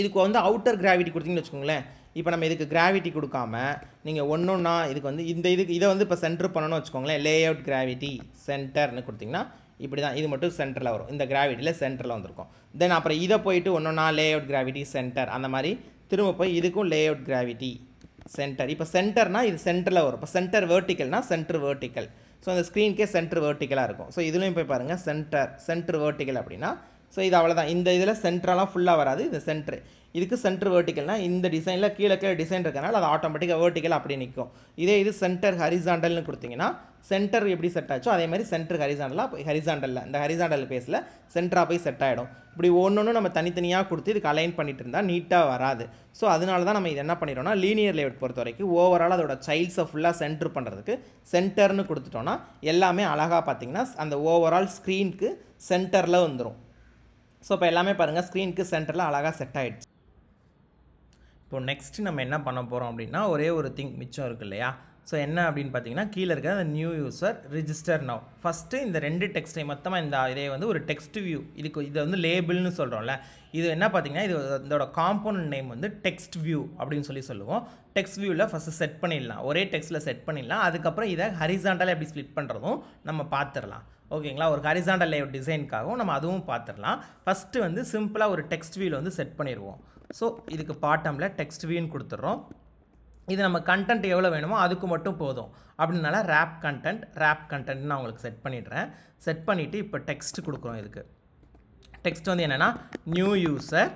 இதுக்கு வந்து அவுட்டர் கிராவிட்டி கொடுத்தீங்கன்னு வச்சுக்கோங்களேன் இப்போ நம்ம இதுக்கு கிராவிட்டி கொடுக்காம நீங்கள் ஒன்று ஒன்றா இதுக்கு வந்து இந்த இதுக்கு இதை வந்து இப்போ சென்ட்ரு பண்ணணும்னு வச்சுக்கோங்களேன் லே அவுட் கிராவிட்டி சென்டர்னு கொடுத்திங்கன்னா இப்படி தான் இது மட்டும் சென்டரில் வரும் இந்த கிராவிட்டியில் சென்டரில் வந்திருக்கும் தென் அப்புறம் இதை போயிட்டு ஒன்று ஒன்றா லே அவுட் கிராவிட்டி சென்டர் அந்த மாதிரி திரும்ப போய் இதுக்கும் லே அவுட் கிராவிட்டி சென்டர் இப்போ சென்டர்னால் இது சென்டரில் வரும் இப்போ சென்டர் வேர்ட்டிக்கல்னால் சென்டர் வேர்ட்டிக்கல் ஸோ அந்த ஸ்க்ரீன்கே சென்டர் வேர்ட்டிக்கலாக இருக்கும் ஸோ இதுலேயும் போய் பாருங்கள் சென்டர் சென்டர் வேர்ட்டிக்கல் அப்படின்னா ஸோ இது அவ்வளோதான் இந்த இதில் சென்ட்ரலாம் ஃபுல்லாக வராது இந்த சென்ட்ரு இதுக்கு சென்டர் வேர்ட்டிக்கல்னால் இந்த டிசைனில் கீழே கீழே டிசைன் இருக்கனால அது ஆட்டோமேட்டிக்காக வேர்ட்டிக்கல் அப்படி நிற்கும் இதே இது சென்டர் ஹரிசாண்டல்னு கொடுத்தீங்கன்னா சென்டர் எப்படி செட் ஆச்சோ அதே மாதிரி சென்டர் ஹரிசாண்டலாக ஹரிசாண்டலில் இந்த ஹரிசாண்டல் பேஸில் சென்டராக போய் செட் ஆகிடும் இப்படி ஒன்று ஒன்று நம்ம தனித்தனியாக கொடுத்து இதுக்கு அலைன் பண்ணிட்டு இருந்தால் நீட்டாக வராது ஸோ அதனால தான் நம்ம இது என்ன பண்ணிடுறோம்னா லீனியர் லேவுட் பொறுத்த வரைக்கும் ஓவரால் அதோட சைல்ட்ஸை ஃபுல்லாக சென்டர் பண்ணுறதுக்கு சென்டர்னு கொடுத்துட்டோன்னா எல்லாமே அழகாக பார்த்திங்கன்னா அந்த ஓவரால் ஸ்க்ரீனுக்கு சென்டரில் வந்துடும் ஸோ இப்போ எல்லாமே பாருங்கள் ஸ்க்ரீனுக்கு சென்டரில் அழகாக செட் ஆகிடுச்சு இப்போ நெக்ஸ்ட்டு நம்ம என்ன பண்ண போகிறோம் அப்படின்னா ஒரே ஒரு திங் மிச்சம் இருக்குது இல்லையா ஸோ என்ன அப்படின்னு பார்த்தீங்கன்னா கீழே இருக்கிற அந்த new user register now first இந்த ரெண்டு டெக்ஸ்ட்டை மொத்தமாக இந்த இதே வந்து ஒரு டெக்ஸ்ட் வியூ இதுக்கு இதை வந்து லேபிள்னு சொல்கிறோம்ல இது என்ன பார்த்தீங்கன்னா இது இதோட காம்பவுண்ட் நேம் வந்து டெக்ஸ்ட் வியூ அப்படின்னு சொல்லி சொல்லுவோம் டெக்ஸ்ட் வியூவில் ஃபஸ்ட்டு செட் பண்ணிடலாம் ஒரே டெக்ஸ்ட்டில் செட் பண்ணிடலாம் அதுக்கப்புறம் இதை ஹரிசாண்டலாக எப்படி ஸ்பிளிட் பண்ணுறதும் நம்ம பார்த்துடலாம் ஓகேங்களா ஒரு ஹரிசாண்டல் லேவ் டிசைனுக்காகவும் நம்ம அதுவும் பார்த்துடலாம் ஃபஸ்ட்டு வந்து சிம்பிளாக ஒரு டெக்ஸ்ட் வியூவில் வந்து செட் பண்ணிடுவோம் ஸோ இதுக்கு பாட்டமில் டெக்ஸ்ட் வியூன்னு கொடுத்துட்றோம் இது நம்ம கண்டென்ட் எவ்வளோ வேணுமோ அதுக்கு மட்டும் போதும் அப்படின்னால ரேப் கண்டென்ட் ரேப் கண்டென்ட் நான் உங்களுக்கு செட் பண்ணிடுறேன் செட் பண்ணிவிட்டு இப்போ டெக்ஸ்ட் கொடுக்குறோம் இதுக்கு டெக்ஸ்ட் வந்து என்னென்னா நியூ யூஸர்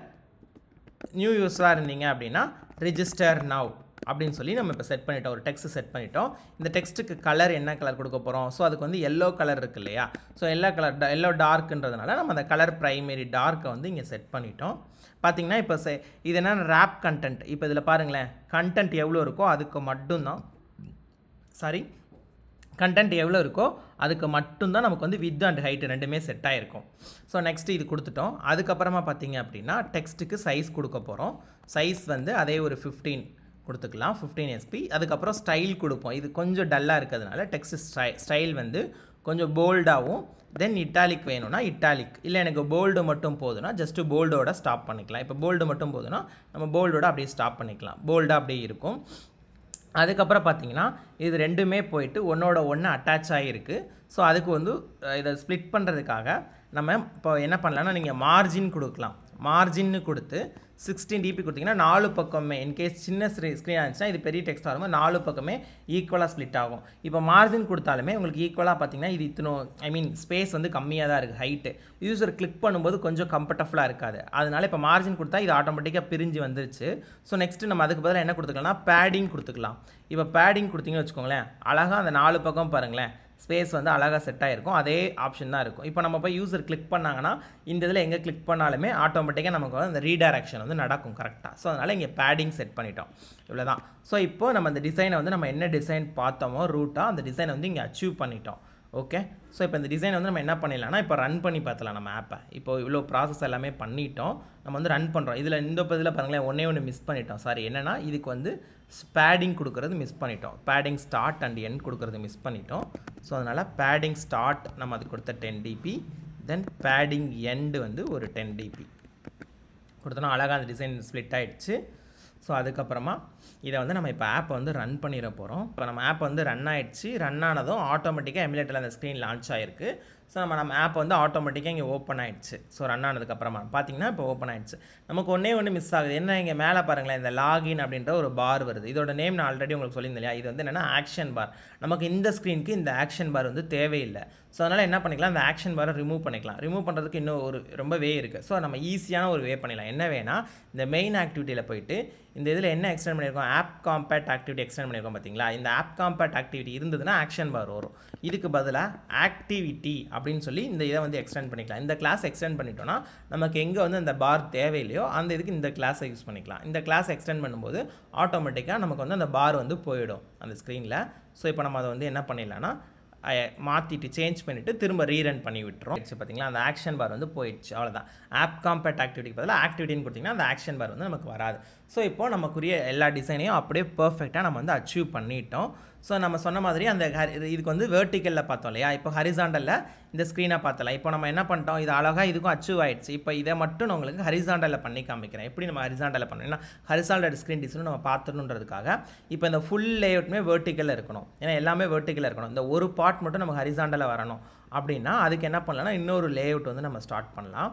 நியூ யூஸராக இருந்தீங்க அப்படின்னா ரிஜிஸ்டர் நவ் அப்படின்னு சொல்லி நம்ம இப்போ செட் பண்ணிட்டோம் ஒரு டெக்ஸ்ட் செட் பண்ணிட்டோம் இந்த டெக்ஸ்ட்டுக்கு கலர் என்ன கலர் கொடுக்க போகிறோம் ஸோ அதுக்கு வந்து எல்லோ கலர் இருக்கு இல்லையா ஸோ எல்லோ கலர் எல்லோ டார்க்குன்றதுனால நம்ம அந்த கலர் ப்ரைமரி டார்க்கை வந்து இங்கே செட் பண்ணிட்டோம் பார்த்திங்கன்னா இப்போ செ இது என்ன ரேப் கண்டென்ட் இப்போ இதில் பாருங்களேன் கண்டென்ட் எவ்வளோ இருக்கோ அதுக்கு மட்டும்தான் சாரி கண்டென்ட் எவ்வளோ இருக்கோ அதுக்கு மட்டும்தான் நமக்கு வந்து வித் அண்ட் ஹைட் ரெண்டுமே செட் ஆகிருக்கும் ஸோ நெக்ஸ்ட்டு இது கொடுத்துட்டோம் அதுக்கப்புறமா பார்த்தீங்க அப்படின்னா டெக்ஸ்ட்டுக்கு சைஸ் கொடுக்க போகிறோம் சைஸ் வந்து அதே ஒரு ஃபிஃப்டீன் கொடுத்துக்கலாம் ஃபிஃப்டீன் எஸ்பி அதுக்கப்புறம் ஸ்டைல் கொடுப்போம் இது கொஞ்சம் டல்லாக இருக்கிறதுனால டெக்ஸ்ட் ஸ்டை ஸ்டைல் வந்து கொஞ்சம் போல்டாகவும் தென் இட்டாலிக் வேணும்னா இட்டாலிக் இல்லை எனக்கு போல்டு மட்டும் போதுன்னா ஜஸ்ட்டு போல்டோட ஸ்டாப் பண்ணிக்கலாம் இப்போ போல்டு மட்டும் போதுன்னா நம்ம போல்டோட அப்படியே ஸ்டாப் பண்ணிக்கலாம் போல்டாக அப்படியே இருக்கும் அதுக்கப்புறம் பார்த்தீங்கன்னா இது ரெண்டுமே போயிட்டு ஒன்றோட ஒன்று அட்டாச் ஆகிருக்கு ஸோ அதுக்கு வந்து இதை ஸ்ப்ளிட் பண்ணுறதுக்காக நம்ம இப்போ என்ன பண்ணலான்னா நீங்கள் மார்ஜின் கொடுக்கலாம் மார்ஜின்னு கொடுத்து சிக்ஸ்டீன் டிபி கொடுத்திங்கன்னா நாலு பக்கமே இன்கேஸ் சின்ன ஸ்க்ரீ ஸ்க்ரீன் ஆச்சுன்னா இது பெரிய டெக்ஸ்ட் இருக்கும் நாலு பக்கமே ஈக்குவலாக ஸ்ப்ளிட் ஆகும் இப்போ மார்ஜின் கொடுத்தாலுமே உங்களுக்கு ஈக்குவலாக பார்த்தீங்கன்னா இது இத்தனோ ஐ மீன் ஸ்பேஸ் வந்து கம்மியாக தான் இருக்குது ஹைட்டு யூஸர் கிளிக் பண்ணும்போது கொஞ்சம் கம்ஃபர்டபுளாக இருக்காது அதனால இப்போ மார்ஜின் கொடுத்தா இது ஆட்டோமேட்டிக்காக பிரிஞ்சு வந்துருச்சு ஸோ நெக்ஸ்ட்டு நம்ம அதுக்கு பதிலாக என்ன கொடுத்துக்கலாம்னா பேடிங் கொடுத்துக்கலாம் இப்போ பேடிங் கொடுத்தீங்கன்னு வச்சுக்கோங்களேன் அழகாக அந்த நாலு பக்கம் பாருங்களேன் ஸ்பேஸ் வந்து அழகாக செட் ஆகிருக்கும் அதே ஆப்ஷன் தான் இருக்கும் இப்போ நம்ம போய் யூசர் கிளிக் பண்ணாங்கன்னா இந்த இதில் எங்கே கிளிக் பண்ணாலுமே ஆட்டோமேட்டிக்காக நமக்கு வந்து அந்த ரீடைரக்ஷன் வந்து நடக்கும் கரெக்டாக ஸோ அதனால் இங்கே பேடிங் செட் பண்ணிட்டோம் இவ்வளோ தான் ஸோ இப்போது நம்ம அந்த டிசைனை வந்து நம்ம என்ன டிசைன் பார்த்தோமோ ரூட்டாக அந்த டிசைனை வந்து இங்கே அச்சீவ் பண்ணிட்டோம் ஓகே ஸோ இப்போ இந்த டிசைன் வந்து நம்ம என்ன பண்ணிடலாம்னா இப்போ ரன் பண்ணி பார்த்தலாம் நம்ம ஆப்பை இப்போ இவ்வளோ ப்ராசஸ் எல்லாமே பண்ணிட்டோம் நம்ம வந்து ரன் பண்ணுறோம் இதில் இந்த பதில் பாருங்களேன் ஒன்றே ஒன்று மிஸ் பண்ணிட்டோம் சாரி என்னென்னா இதுக்கு வந்து ஸ்பேடிங் கொடுக்கறது மிஸ் பண்ணிட்டோம் பேடிங் ஸ்டார்ட் அண்ட் என் கொடுக்கறது மிஸ் பண்ணிட்டோம் ஸோ அதனால் பேடிங் ஸ்டார்ட் நம்ம அது கொடுத்த ten dp then padding end வந்து ஒரு டென் டிபி கொடுத்தோன்னா அழகாக அந்த டிசைன் ஸ்ப்ளிட் ஆகிடுச்சு ஸோ அதுக்கப்புறமா இதை வந்து நம்ம இப்போ ஆப்பை வந்து ரன் பண்ணிட போகிறோம் இப்போ நம்ம ஆப் வந்து ரன் ஆகிடுச்சு ரன் ஆனதும் ஆட்டோமேட்டிக்காக எமிலேட்டில் அந்த ஸ்க்ரீன் லான்ச் ஆகிருக்கு ஸோ நம்ம நம்ம ஆப் வந்து ஆட்டோமேட்டிக்காக இங்கே ஓப்பன் ஆகிடுச்சு ஸோ ரன் ஆனதுக்கப்புறமா பார்த்தீங்கன்னா இப்போ ஓப்பன் ஆகிடுச்சு நமக்கு ஒன்றே ஒன்று மிஸ் ஆகுது என்ன இங்கே மேலே பாருங்களேன் இந்த லாகின் அப்படின்ற ஒரு பார் வருது இதோட நேம் நான் ஆல்ரெடி உங்களுக்கு சொல்லியிருந்தேன் இல்லையா இது வந்து என்னென்னா ஆக்ஷன் பார் நமக்கு இந்த ஸ்க்ரீனுக்கு இந்த ஆக்ஷன் பார் வந்து தேவையில்லை ஸோ அதனால் என்ன பண்ணிக்கலாம் அந்த ஆக்ஷன் வர ரிமூவ் பண்ணிக்கலாம் ரிமூவ் பண்ணுறதுக்கு இன்னும் ஒரு ரொம்ப வே இருக்குது ஸோ நம்ம ஈஸியான ஒரு வே பண்ணிடலாம் என்ன வேணால் இந்த மெயின் ஆக்டிவிட்டியில் போயிட்டு இந்த இதில் என்ன எக்ஸ்டெண்ட் பண்ணியிருக்கோம் ஆப் காம்பேட் ஆக்டிவிட்டி எக்ஸ்டெண்ட் பண்ணியிருக்கோம் பார்த்தீங்களா இந்த ஆப் காம்பேட் ஆக்டிவிட்டி இருந்ததுன்னா ஆக்ஷன் பார் வரும் இதுக்கு பதிலாக ஆக்டிவிட்டி அப்படின்னு சொல்லி இந்த இதை வந்து எக்ஸ்டெண்ட் பண்ணிக்கலாம் இந்த கிளாஸ் எக்ஸ்டெண்ட் பண்ணிட்டோன்னா நமக்கு எங்கே வந்து அந்த பார் தேவையில்லையோ அந்த இதுக்கு இந்த கிளாஸை யூஸ் பண்ணிக்கலாம் இந்த கிளாஸ் எக்ஸ்டெண்ட் பண்ணும்போது ஆட்டோமேட்டிக்காக நமக்கு வந்து அந்த பார் வந்து போயிடும் அந்த ஸ்க்ரீனில் ஸோ இப்போ நம்ம அதை வந்து என்ன பண்ணிடலாம்னா மாற்றிட்டு சேஞ்ச் பண்ணிவிட்டு திரும்ப ரீரன் பண்ணி விட்டுரும் பார்த்தீங்களா அந்த ஆக்ஷன் பார் வந்து போயிடுச்சு அவ்வளோதான் ஆப் காம்பேட் ஆக்டிவிட்டிக்கு பதிலாக ஆக்டிவிட்டின்னு கொடுத்திங்கன்னா அந்த ஆக்ஷன் பார் வந்து நமக்கு வராது ஸோ இப்போது நமக்குரிய எல்லா டிசைனையும் அப்படியே பர்ஃபெக்டாக நம்ம வந்து அச்சீவ் பண்ணிட்டோம் ஸோ நம்ம சொன்ன மாதிரி அந்த இதுக்கு வந்து வேர்ட்டிக்கலில் பார்த்தோம் இல்லையா இப்போ ஹரிசாண்டலில் இந்த ஸ்க்ரீனை பார்த்தலாம் இப்போ நம்ம என்ன பண்ணிட்டோம் இது அழகாக இதுக்கும் அச்சீவ் ஆகிடுச்சு இப்போ இதை மட்டும் நான் உங்களுக்கு ஹரிசாண்டலில் பண்ணி காமிக்கிறேன் எப்படி நம்ம ஹரிசாண்டலில் பண்ணணும் ஏன்னா ஹரிசாண்டல் ஸ்க்ரீன் டிசைன் நம்ம பார்த்துணுன்றதுக்காக இப்போ இந்த ஃபுல் லேஅவுட்டுமே வேர்ட்டிக்கலில் இருக்கணும் ஏன்னா எல்லாமே வேர்ட்டிக்கலில் இருக்கணும் இந்த ஒரு பார்ட் மட்டும் நமக்கு ஹரிசாண்டலில் வரணும் அப்படின்னா அதுக்கு என்ன பண்ணலாம்னா இன்னொரு லேஅவுட் வந்து நம்ம ஸ்டார்ட் பண்ணலாம்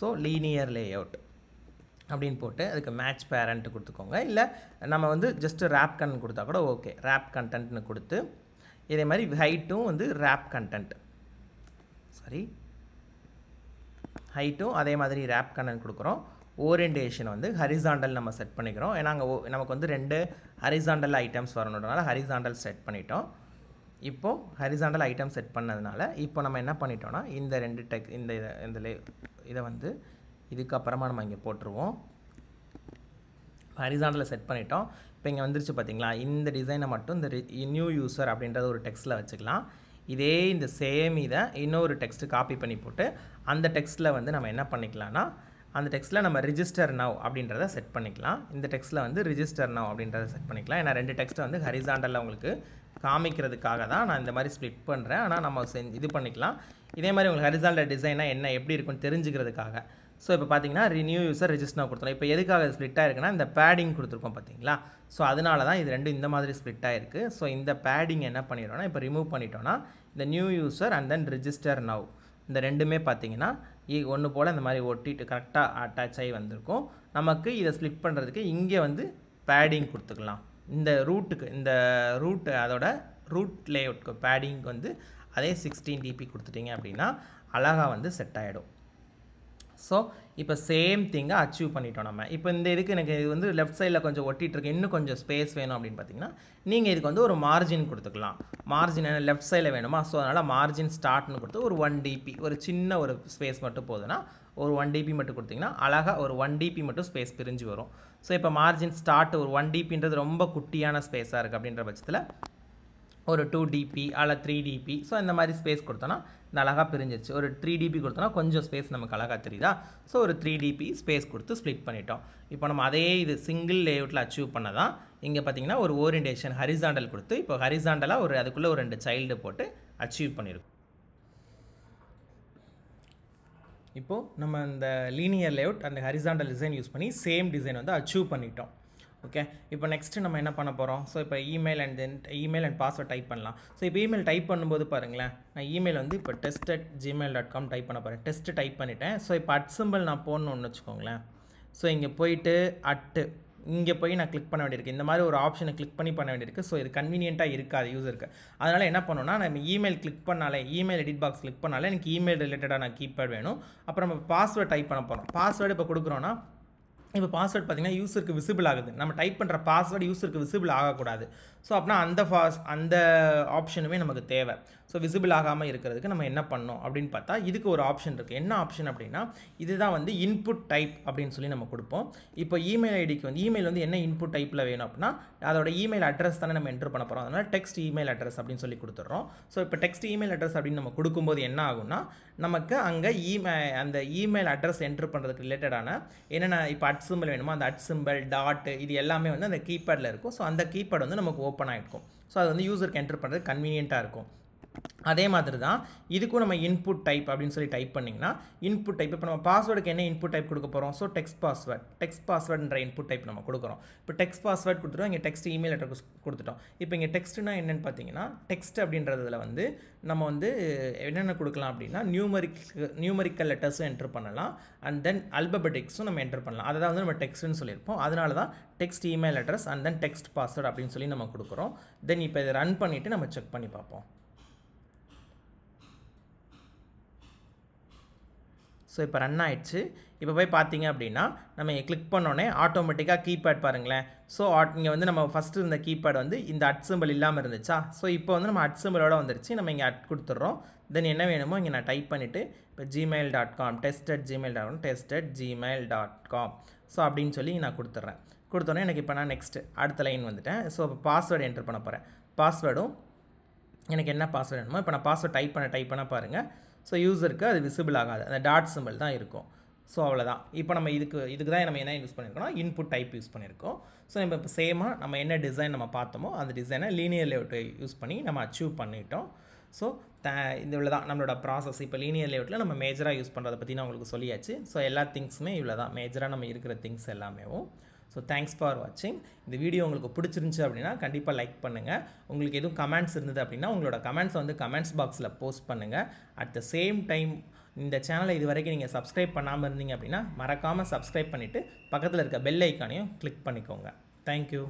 ஸோ லீனியர் லேஅவுட் அப்படின்னு போட்டு அதுக்கு மேட்ச் பேரண்ட்டு கொடுத்துக்கோங்க இல்லை நம்ம வந்து ஜஸ்ட்டு ரேப் கன் கொடுத்தா கூட ஓகே ரேப் கண்டென்ட்னு கொடுத்து இதே மாதிரி ஹைட்டும் வந்து ரேப் கண்டென்ட் சாரி ஹைட்டும் அதே மாதிரி ரேப் கண்டென்ட் கொடுக்குறோம் ஓரியன்டேஷன் வந்து ஹரிசாண்டல் நம்ம செட் பண்ணிக்கிறோம் ஏன்னா அங்கே நமக்கு வந்து ரெண்டு ஹரிசாண்டல் ஐட்டம்ஸ் வரணுன்றனால ஹரிசாண்டல் செட் பண்ணிட்டோம் இப்போது ஹரிசாண்டல் ஐட்டம் செட் பண்ணதுனால இப்போ நம்ம என்ன பண்ணிட்டோம்னா இந்த ரெண்டு டெக் இந்த இதை இதில் இதை வந்து இதுக்கப்புறமா நம்ம இங்கே போட்டுருவோம் ஹரிசாண்டில் செட் பண்ணிட்டோம் இப்போ இங்கே வந்துருச்சு பார்த்தீங்களா இந்த டிசைனை மட்டும் இந்த நியூ யூஸர் அப்படின்றத ஒரு டெக்ஸ்ட்டில் வச்சுக்கலாம் இதே இந்த சேம் இதை இன்னொரு டெக்ஸ்ட்டு காப்பி பண்ணி போட்டு அந்த டெக்ஸ்ட்டில் வந்து நம்ம என்ன பண்ணிக்கலாம்னா அந்த டெக்ஸ்ட்டில் நம்ம ரிஜிஸ்டர் நவ் அப்படின்றத செட் பண்ணிக்கலாம் இந்த டெக்ஸ்ட்டில் வந்து ரிஜிஸ்டர் நவ் அப்படின்றத செட் பண்ணிக்கலாம் ஏன்னா ரெண்டு டெக்ஸ்ட்டை வந்து ஹரிசாண்டலில் உங்களுக்கு காமிக்கிறதுக்காக தான் நான் இந்த மாதிரி ஸ்ப்ளிட் பண்ணுறேன் ஆனால் நம்ம செஞ்சு இது பண்ணிக்கலாம் இதே மாதிரி உங்களுக்கு ஹரிசாண்டல் டிசைனாக என்ன எப்படி இருக்குன்னு தெரிஞ்சுக்கிறதுக்காக ஸோ இப்போ பார்த்தீங்கன்னா ரினியூ யூஸர் ரெஜிஸ்டர் கொடுத்துரும் இப்போ எதுக்காக இது ஸ்ப்ளிட் ஆயிருக்குன்னா இந்த பேடிங் கொடுத்துருக்கோம் பார்த்தீங்களா ஸோ அதனால தான் இது ரெண்டும் இந்த மாதிரி ஸ்ப்ளிட் ஆயிருக்கு ஸோ இந்த பேடிங் என்ன பண்ணிடுறோம்னா இப்போ ரிமூவ் பண்ணிட்டோம்னா இந்த new user and then register now இந்த ரெண்டுமே பார்த்தீங்கன்னா ஒன்று போல் இந்த மாதிரி ஒட்டிட்டு கரெக்டாக அட்டாச் ஆகி வந்திருக்கும் நமக்கு இதை ஸ்ப்ளிட் பண்ணுறதுக்கு இங்கே வந்து பேடிங் கொடுத்துக்கலாம் இந்த ரூட்டுக்கு இந்த ரூட் அதோட ரூட் லேஅவுட்க்கு பேடிங்க்கு வந்து அதே சிக்ஸ்டீன் டிபி கொடுத்துட்டிங்க அப்படின்னா அழகாக வந்து செட் ஆகிடும் ஸோ இப்போ சேம் திங்கை அச்சீவ் பண்ணிட்டோம் நம்ம இப்போ இந்த இதுக்கு எனக்கு இது வந்து லெஃப்ட் சைடில் கொஞ்சம் ஒட்டிகிட்ருக்கு இன்னும் கொஞ்சம் ஸ்பேஸ் வேணும் அப்படின்னு பார்த்தீங்கன்னா நீங்கள் இதுக்கு வந்து ஒரு மார்ஜின் கொடுத்துக்கலாம் மார்ஜின் என்ன லெஃப்ட் சைடில் வேணுமா ஸோ அதனால் மார்ஜின் ஸ்டார்ட்னு கொடுத்து ஒரு ஒன் டிபி ஒரு சின்ன ஒரு ஸ்பேஸ் மட்டும் போதுன்னா ஒரு ஒன் டிபி மட்டும் கொடுத்திங்கன்னா அழகாக ஒரு ஒன் டிபி மட்டும் ஸ்பேஸ் பிரிஞ்சு வரும் ஸோ இப்போ மார்ஜின் ஸ்டார்ட் ஒரு ஒன் டிபின்றது ரொம்ப குட்டியான ஸ்பேஸாக இருக்குது அப்படின்ற பட்சத்தில் ஒரு டூ டிபி அல்ல த்ரீ டிபி ஸோ இந்த மாதிரி ஸ்பேஸ் கொடுத்தோன்னா அழகாக பிரிஞ்சிருச்சு ஒரு த்ரீ டிபி கொடுத்தோன்னா கொஞ்சம் ஸ்பேஸ் நமக்கு அழகாக தெரியுதா ஸோ ஒரு த்ரீ டிபி ஸ்பேஸ் கொடுத்து ஸ்ப்ளிட் பண்ணிட்டோம் இப்போ நம்ம அதே இது சிங்கிள் லேஅவுட்டில் அச்சீவ் பண்ணதான் இங்கே பார்த்தீங்கன்னா ஒரு ஓரியன்டேஷன் ஹரிசாண்டல் கொடுத்து இப்போ ஹரிசாண்டலாக ஒரு அதுக்குள்ளே ஒரு ரெண்டு சைல்டு போட்டு அச்சீவ் பண்ணியிருக்கோம் இப்போது நம்ம இந்த லீனியர் லேவுட் அந்த ஹரிசாண்டல் டிசைன் யூஸ் பண்ணி சேம் டிசைன் வந்து அச்சீவ் பண்ணிட்டோம் ஓகே இப்போ நெக்ஸ்ட்டு நம்ம என்ன பண்ண போகிறோம் ஸோ இப்போ email and then email and password type பண்ணலாம் ஸோ இப்போ இமெயில் டைப் பண்ணும்போது பாருங்களேன் நான் இமெயில் வந்து இப்போ test at Gmail dot com type பண்ண போகிறேன் டெஸ்ட்டு டைப் பண்ணிட்டேன் ஸோ இப்போ அட் சிம்பிள் நான் போடணுன்னு வச்சுக்கோங்களேன் ஸோ இங்கே போயிட்டு அட்டு இங்கே போய் நான் கிளிக் பண்ண வேண்டியிருக்கு இந்த மாதிரி ஒரு ஆப்ஷனை கிளிக் பண்ணி பண்ண வேண்டியிருக்கு ஸோ இது கன்வீனியண்ட்டாக இருக்காது இருக்குது அதனால் என்ன பண்ணோன்னா நம்ம இமெயில் கிளிக் பண்ணாலே இமெயில் எடிட் பாக்ஸ் கிளிக் பண்ணாலே எனக்கு இமெயில் ரிலேட்டடாக நான் கீபேட் வேணும் அப்புறம் நம்ம பாஸ்வேர்ட் டைப் பண்ண போகிறோம் பாஸ்வேர்டு இப்போ கொடுக்குறோன்னா இப்போ பாஸ்வேர்ட் பார்த்திங்கன்னா யூஸருக்கு விசிபிள் ஆகுது நம்ம டைப் பண்ணுற பாஸ்வேர்டு யூஸருக்கு விசிபிள் ஆகக்கூடாது ஸோ அப்படின்னா அந்த ஃபாஸ் அந்த ஆப்ஷனுமே நமக்கு தேவை ஸோ விசிபிள் ஆகாமல் இருக்கிறதுக்கு நம்ம என்ன பண்ணோம் அப்படின்னு பார்த்தா இதுக்கு ஒரு ஆப்ஷன் இருக்குது என்ன ஆப்ஷன் அப்படின்னா இதுதான் வந்து இன்புட் டைப் அப்படின்னு சொல்லி நம்ம கொடுப்போம் இப்போ இமெயில் ஐடிக்கு வந்து இமெயில் வந்து என்ன இன்புட் டைப்பில் வேணும் அப்படின்னா அதோட இமெயில் அட்ரஸ் தானே நம்ம என்ட்ரு பண்ண போகிறோம் அதனால் டெக்ஸ்ட் இமெயில் அட்ரஸ் அப்படின்னு சொல்லி கொடுத்துட்றோம் ஸோ இப்போ டெக்ஸ்ட் இமெயில் அட்ரஸ் அப்படின்னு நம்ம கொடுக்கும்போது என்ன ஆகும்னா நமக்கு அங்கே இமெயில் அந்த இமெயில் அட்ரஸ் என்ட்ரு பண்ணுறதுக்கு ரிலேட்டடான என்னென்ன இப்போ அட் சிம்பிள் வேணுமோ அந்த அட் சிம்பிள் டாட் இது எல்லாமே வந்து அந்த கீபேடில் இருக்கும் ஸோ அந்த கீபேட் வந்து நமக்கு ஓப்பன் ஆகிருக்கும் ஸோ அது வந்து யூசருக்கு என்ட்ரு பண்ணுறது கன்வீனியண்ட்டாக இருக்கும் அதே மாதிரி தான் இதுக்கும் நம்ம இன்புட் டைப் அப்படின்னு சொல்லி டைப் பண்ணிங்கன்னா இன்புட் டைப் இப்போ நம்ம பாஸ்வேர்டுக்கு என்ன இன்புட் டைப் கொடுக்க போகிறோம் ஸோ டெக்ஸ்ட் பாஸ்வேர்ட் டெக்ஸ்ட் பாஸ்வேர்டுன்ற இன்புட் டைப் நம்ம கொடுக்குறோம் இப்போ டெக்ஸ்ட் பாஸ்வேர்ட் கொடுத்துட்டோம் இங்கே டெக்ஸ்ட் இமெயில் அட்ரஸ் கொடுத்துட்டோம் இப்போ இங்கே டெக்ஸ்ட்னா என்னென்னு பார்த்தீங்கன்னா டெக்ஸ்ட் அப்படின்றதுல வந்து நம்ம வந்து என்னென்ன கொடுக்கலாம் அப்படின்னா நியூமரிக் நியூமரிக்கல் லெட்டர்ஸும் என்ட்ரு பண்ணலாம் அண்ட் தென் அல்பபெட்டிக்ஸும் நம்ம என்ட்ரு பண்ணலாம் அதை வந்து நம்ம டெக்ஸ்ட்னு சொல்லியிருப்போம் அதனால தான் text email address and then text password அப்படின்னு சொல்லி நம்ம கொடுக்குறோம் தென் இப்போ இதை ரன் பண்ணிவிட்டு நம்ம செக் பண்ணி பார்ப்போம் ஸோ இப்போ ரன் ஆகிடுச்சு இப்போ போய் பார்த்தீங்க அப்படின்னா நம்ம கிளிக் பண்ணோன்னே ஆட்டோமேட்டிக்காக கீபேட் பாருங்களேன் ஸோ இங்கே வந்து நம்ம ஃபஸ்ட்டு இருந்த கீபேட் வந்து இந்த அட் சிம்பிள் இல்லாமல் இருந்துச்சா ஸோ இப்போ வந்து நம்ம அட் சிம்பிளோட வந்துருச்சு நம்ம இங்கே அட் கொடுத்துட்றோம் தென் என்ன வேணுமோ இங்கே நான் டைப் பண்ணிவிட்டு இப்போ Gmail dot com test at Gmail dot com test at Gmail dot com so அப்படின்னு சொல்லி நான் கொடுத்துட்றேன் கொடுத்தோன்னே எனக்கு இப்போ நான் நெக்ஸ்ட்டு அடுத்த லைன் வந்துட்டேன் ஸோ இப்போ பாஸ்வேர்டு என்டர் பண்ண போகிறேன் பாஸ்வேர்டும் எனக்கு என்ன பாஸ்வேர்டு வேணுமோ இப்போ நான் பாஸ்வேர்டு டைப் பண்ண டைப் பண்ண பாருங்கள் ஸோ யூஸருக்கு அது விசிபிள் ஆகாது அந்த டாட் சிம்பிள் தான் இருக்கும் ஸோ அவ்வளோதான் இப்போ நம்ம இதுக்கு இதுக்கு தான் நம்ம என்ன யூஸ் பண்ணியிருக்கோம் இன்புட் டைப் யூஸ் பண்ணியிருக்கோம் ஸோ நம்ம இப்போ சேமாக நம்ம என்ன டிசைன் நம்ம பார்த்தோமோ அந்த டிசைனை லீனியர் லேவுட்டை யூஸ் பண்ணி நம்ம அச்சீவ் பண்ணிட்டோம் ஸோ த இது இவ்வளோ தான் நம்மளோட ப்ராசஸ் இப்போ லீனியர் லேவுட்டில் நம்ம மேஜராக யூஸ் பண்ணுறதை பற்றி நான் உங்களுக்கு சொல்லியாச்சு ஸோ எல்லா திங்ஸுமே இவ்வளோ தான் மேஜராக நம்ம இருக்கிற திங்ஸ் எல்லாமேவும் ஸோ தேங்க்ஸ் ஃபார் வாட்சிங் இந்த வீடியோ உங்களுக்கு பிடிச்சிருந்துச்சு அப்படின்னா கண்டிப்பாக லைக் பண்ணுங்கள் உங்களுக்கு எதுவும் கமெண்ட்ஸ் இருந்தது அப்படின்னா உங்களோட கமெண்ட்ஸ் வந்து கமெண்ட்ஸ் பாக்ஸில் போஸ்ட் பண்ணுங்கள் அட் த சேம் டைம் இந்த சேனலை இது வரைக்கும் நீங்கள் சப்ஸ்கிரைப் பண்ணாமல் இருந்தீங்க அப்படின்னா மறக்காமல் சப்ஸ்கிரைப் பண்ணிவிட்டு பக்கத்தில் இருக்க பெல் ஐக்கானையும் கிளிக் பண்ணிக்கோங்க தேங்க்யூ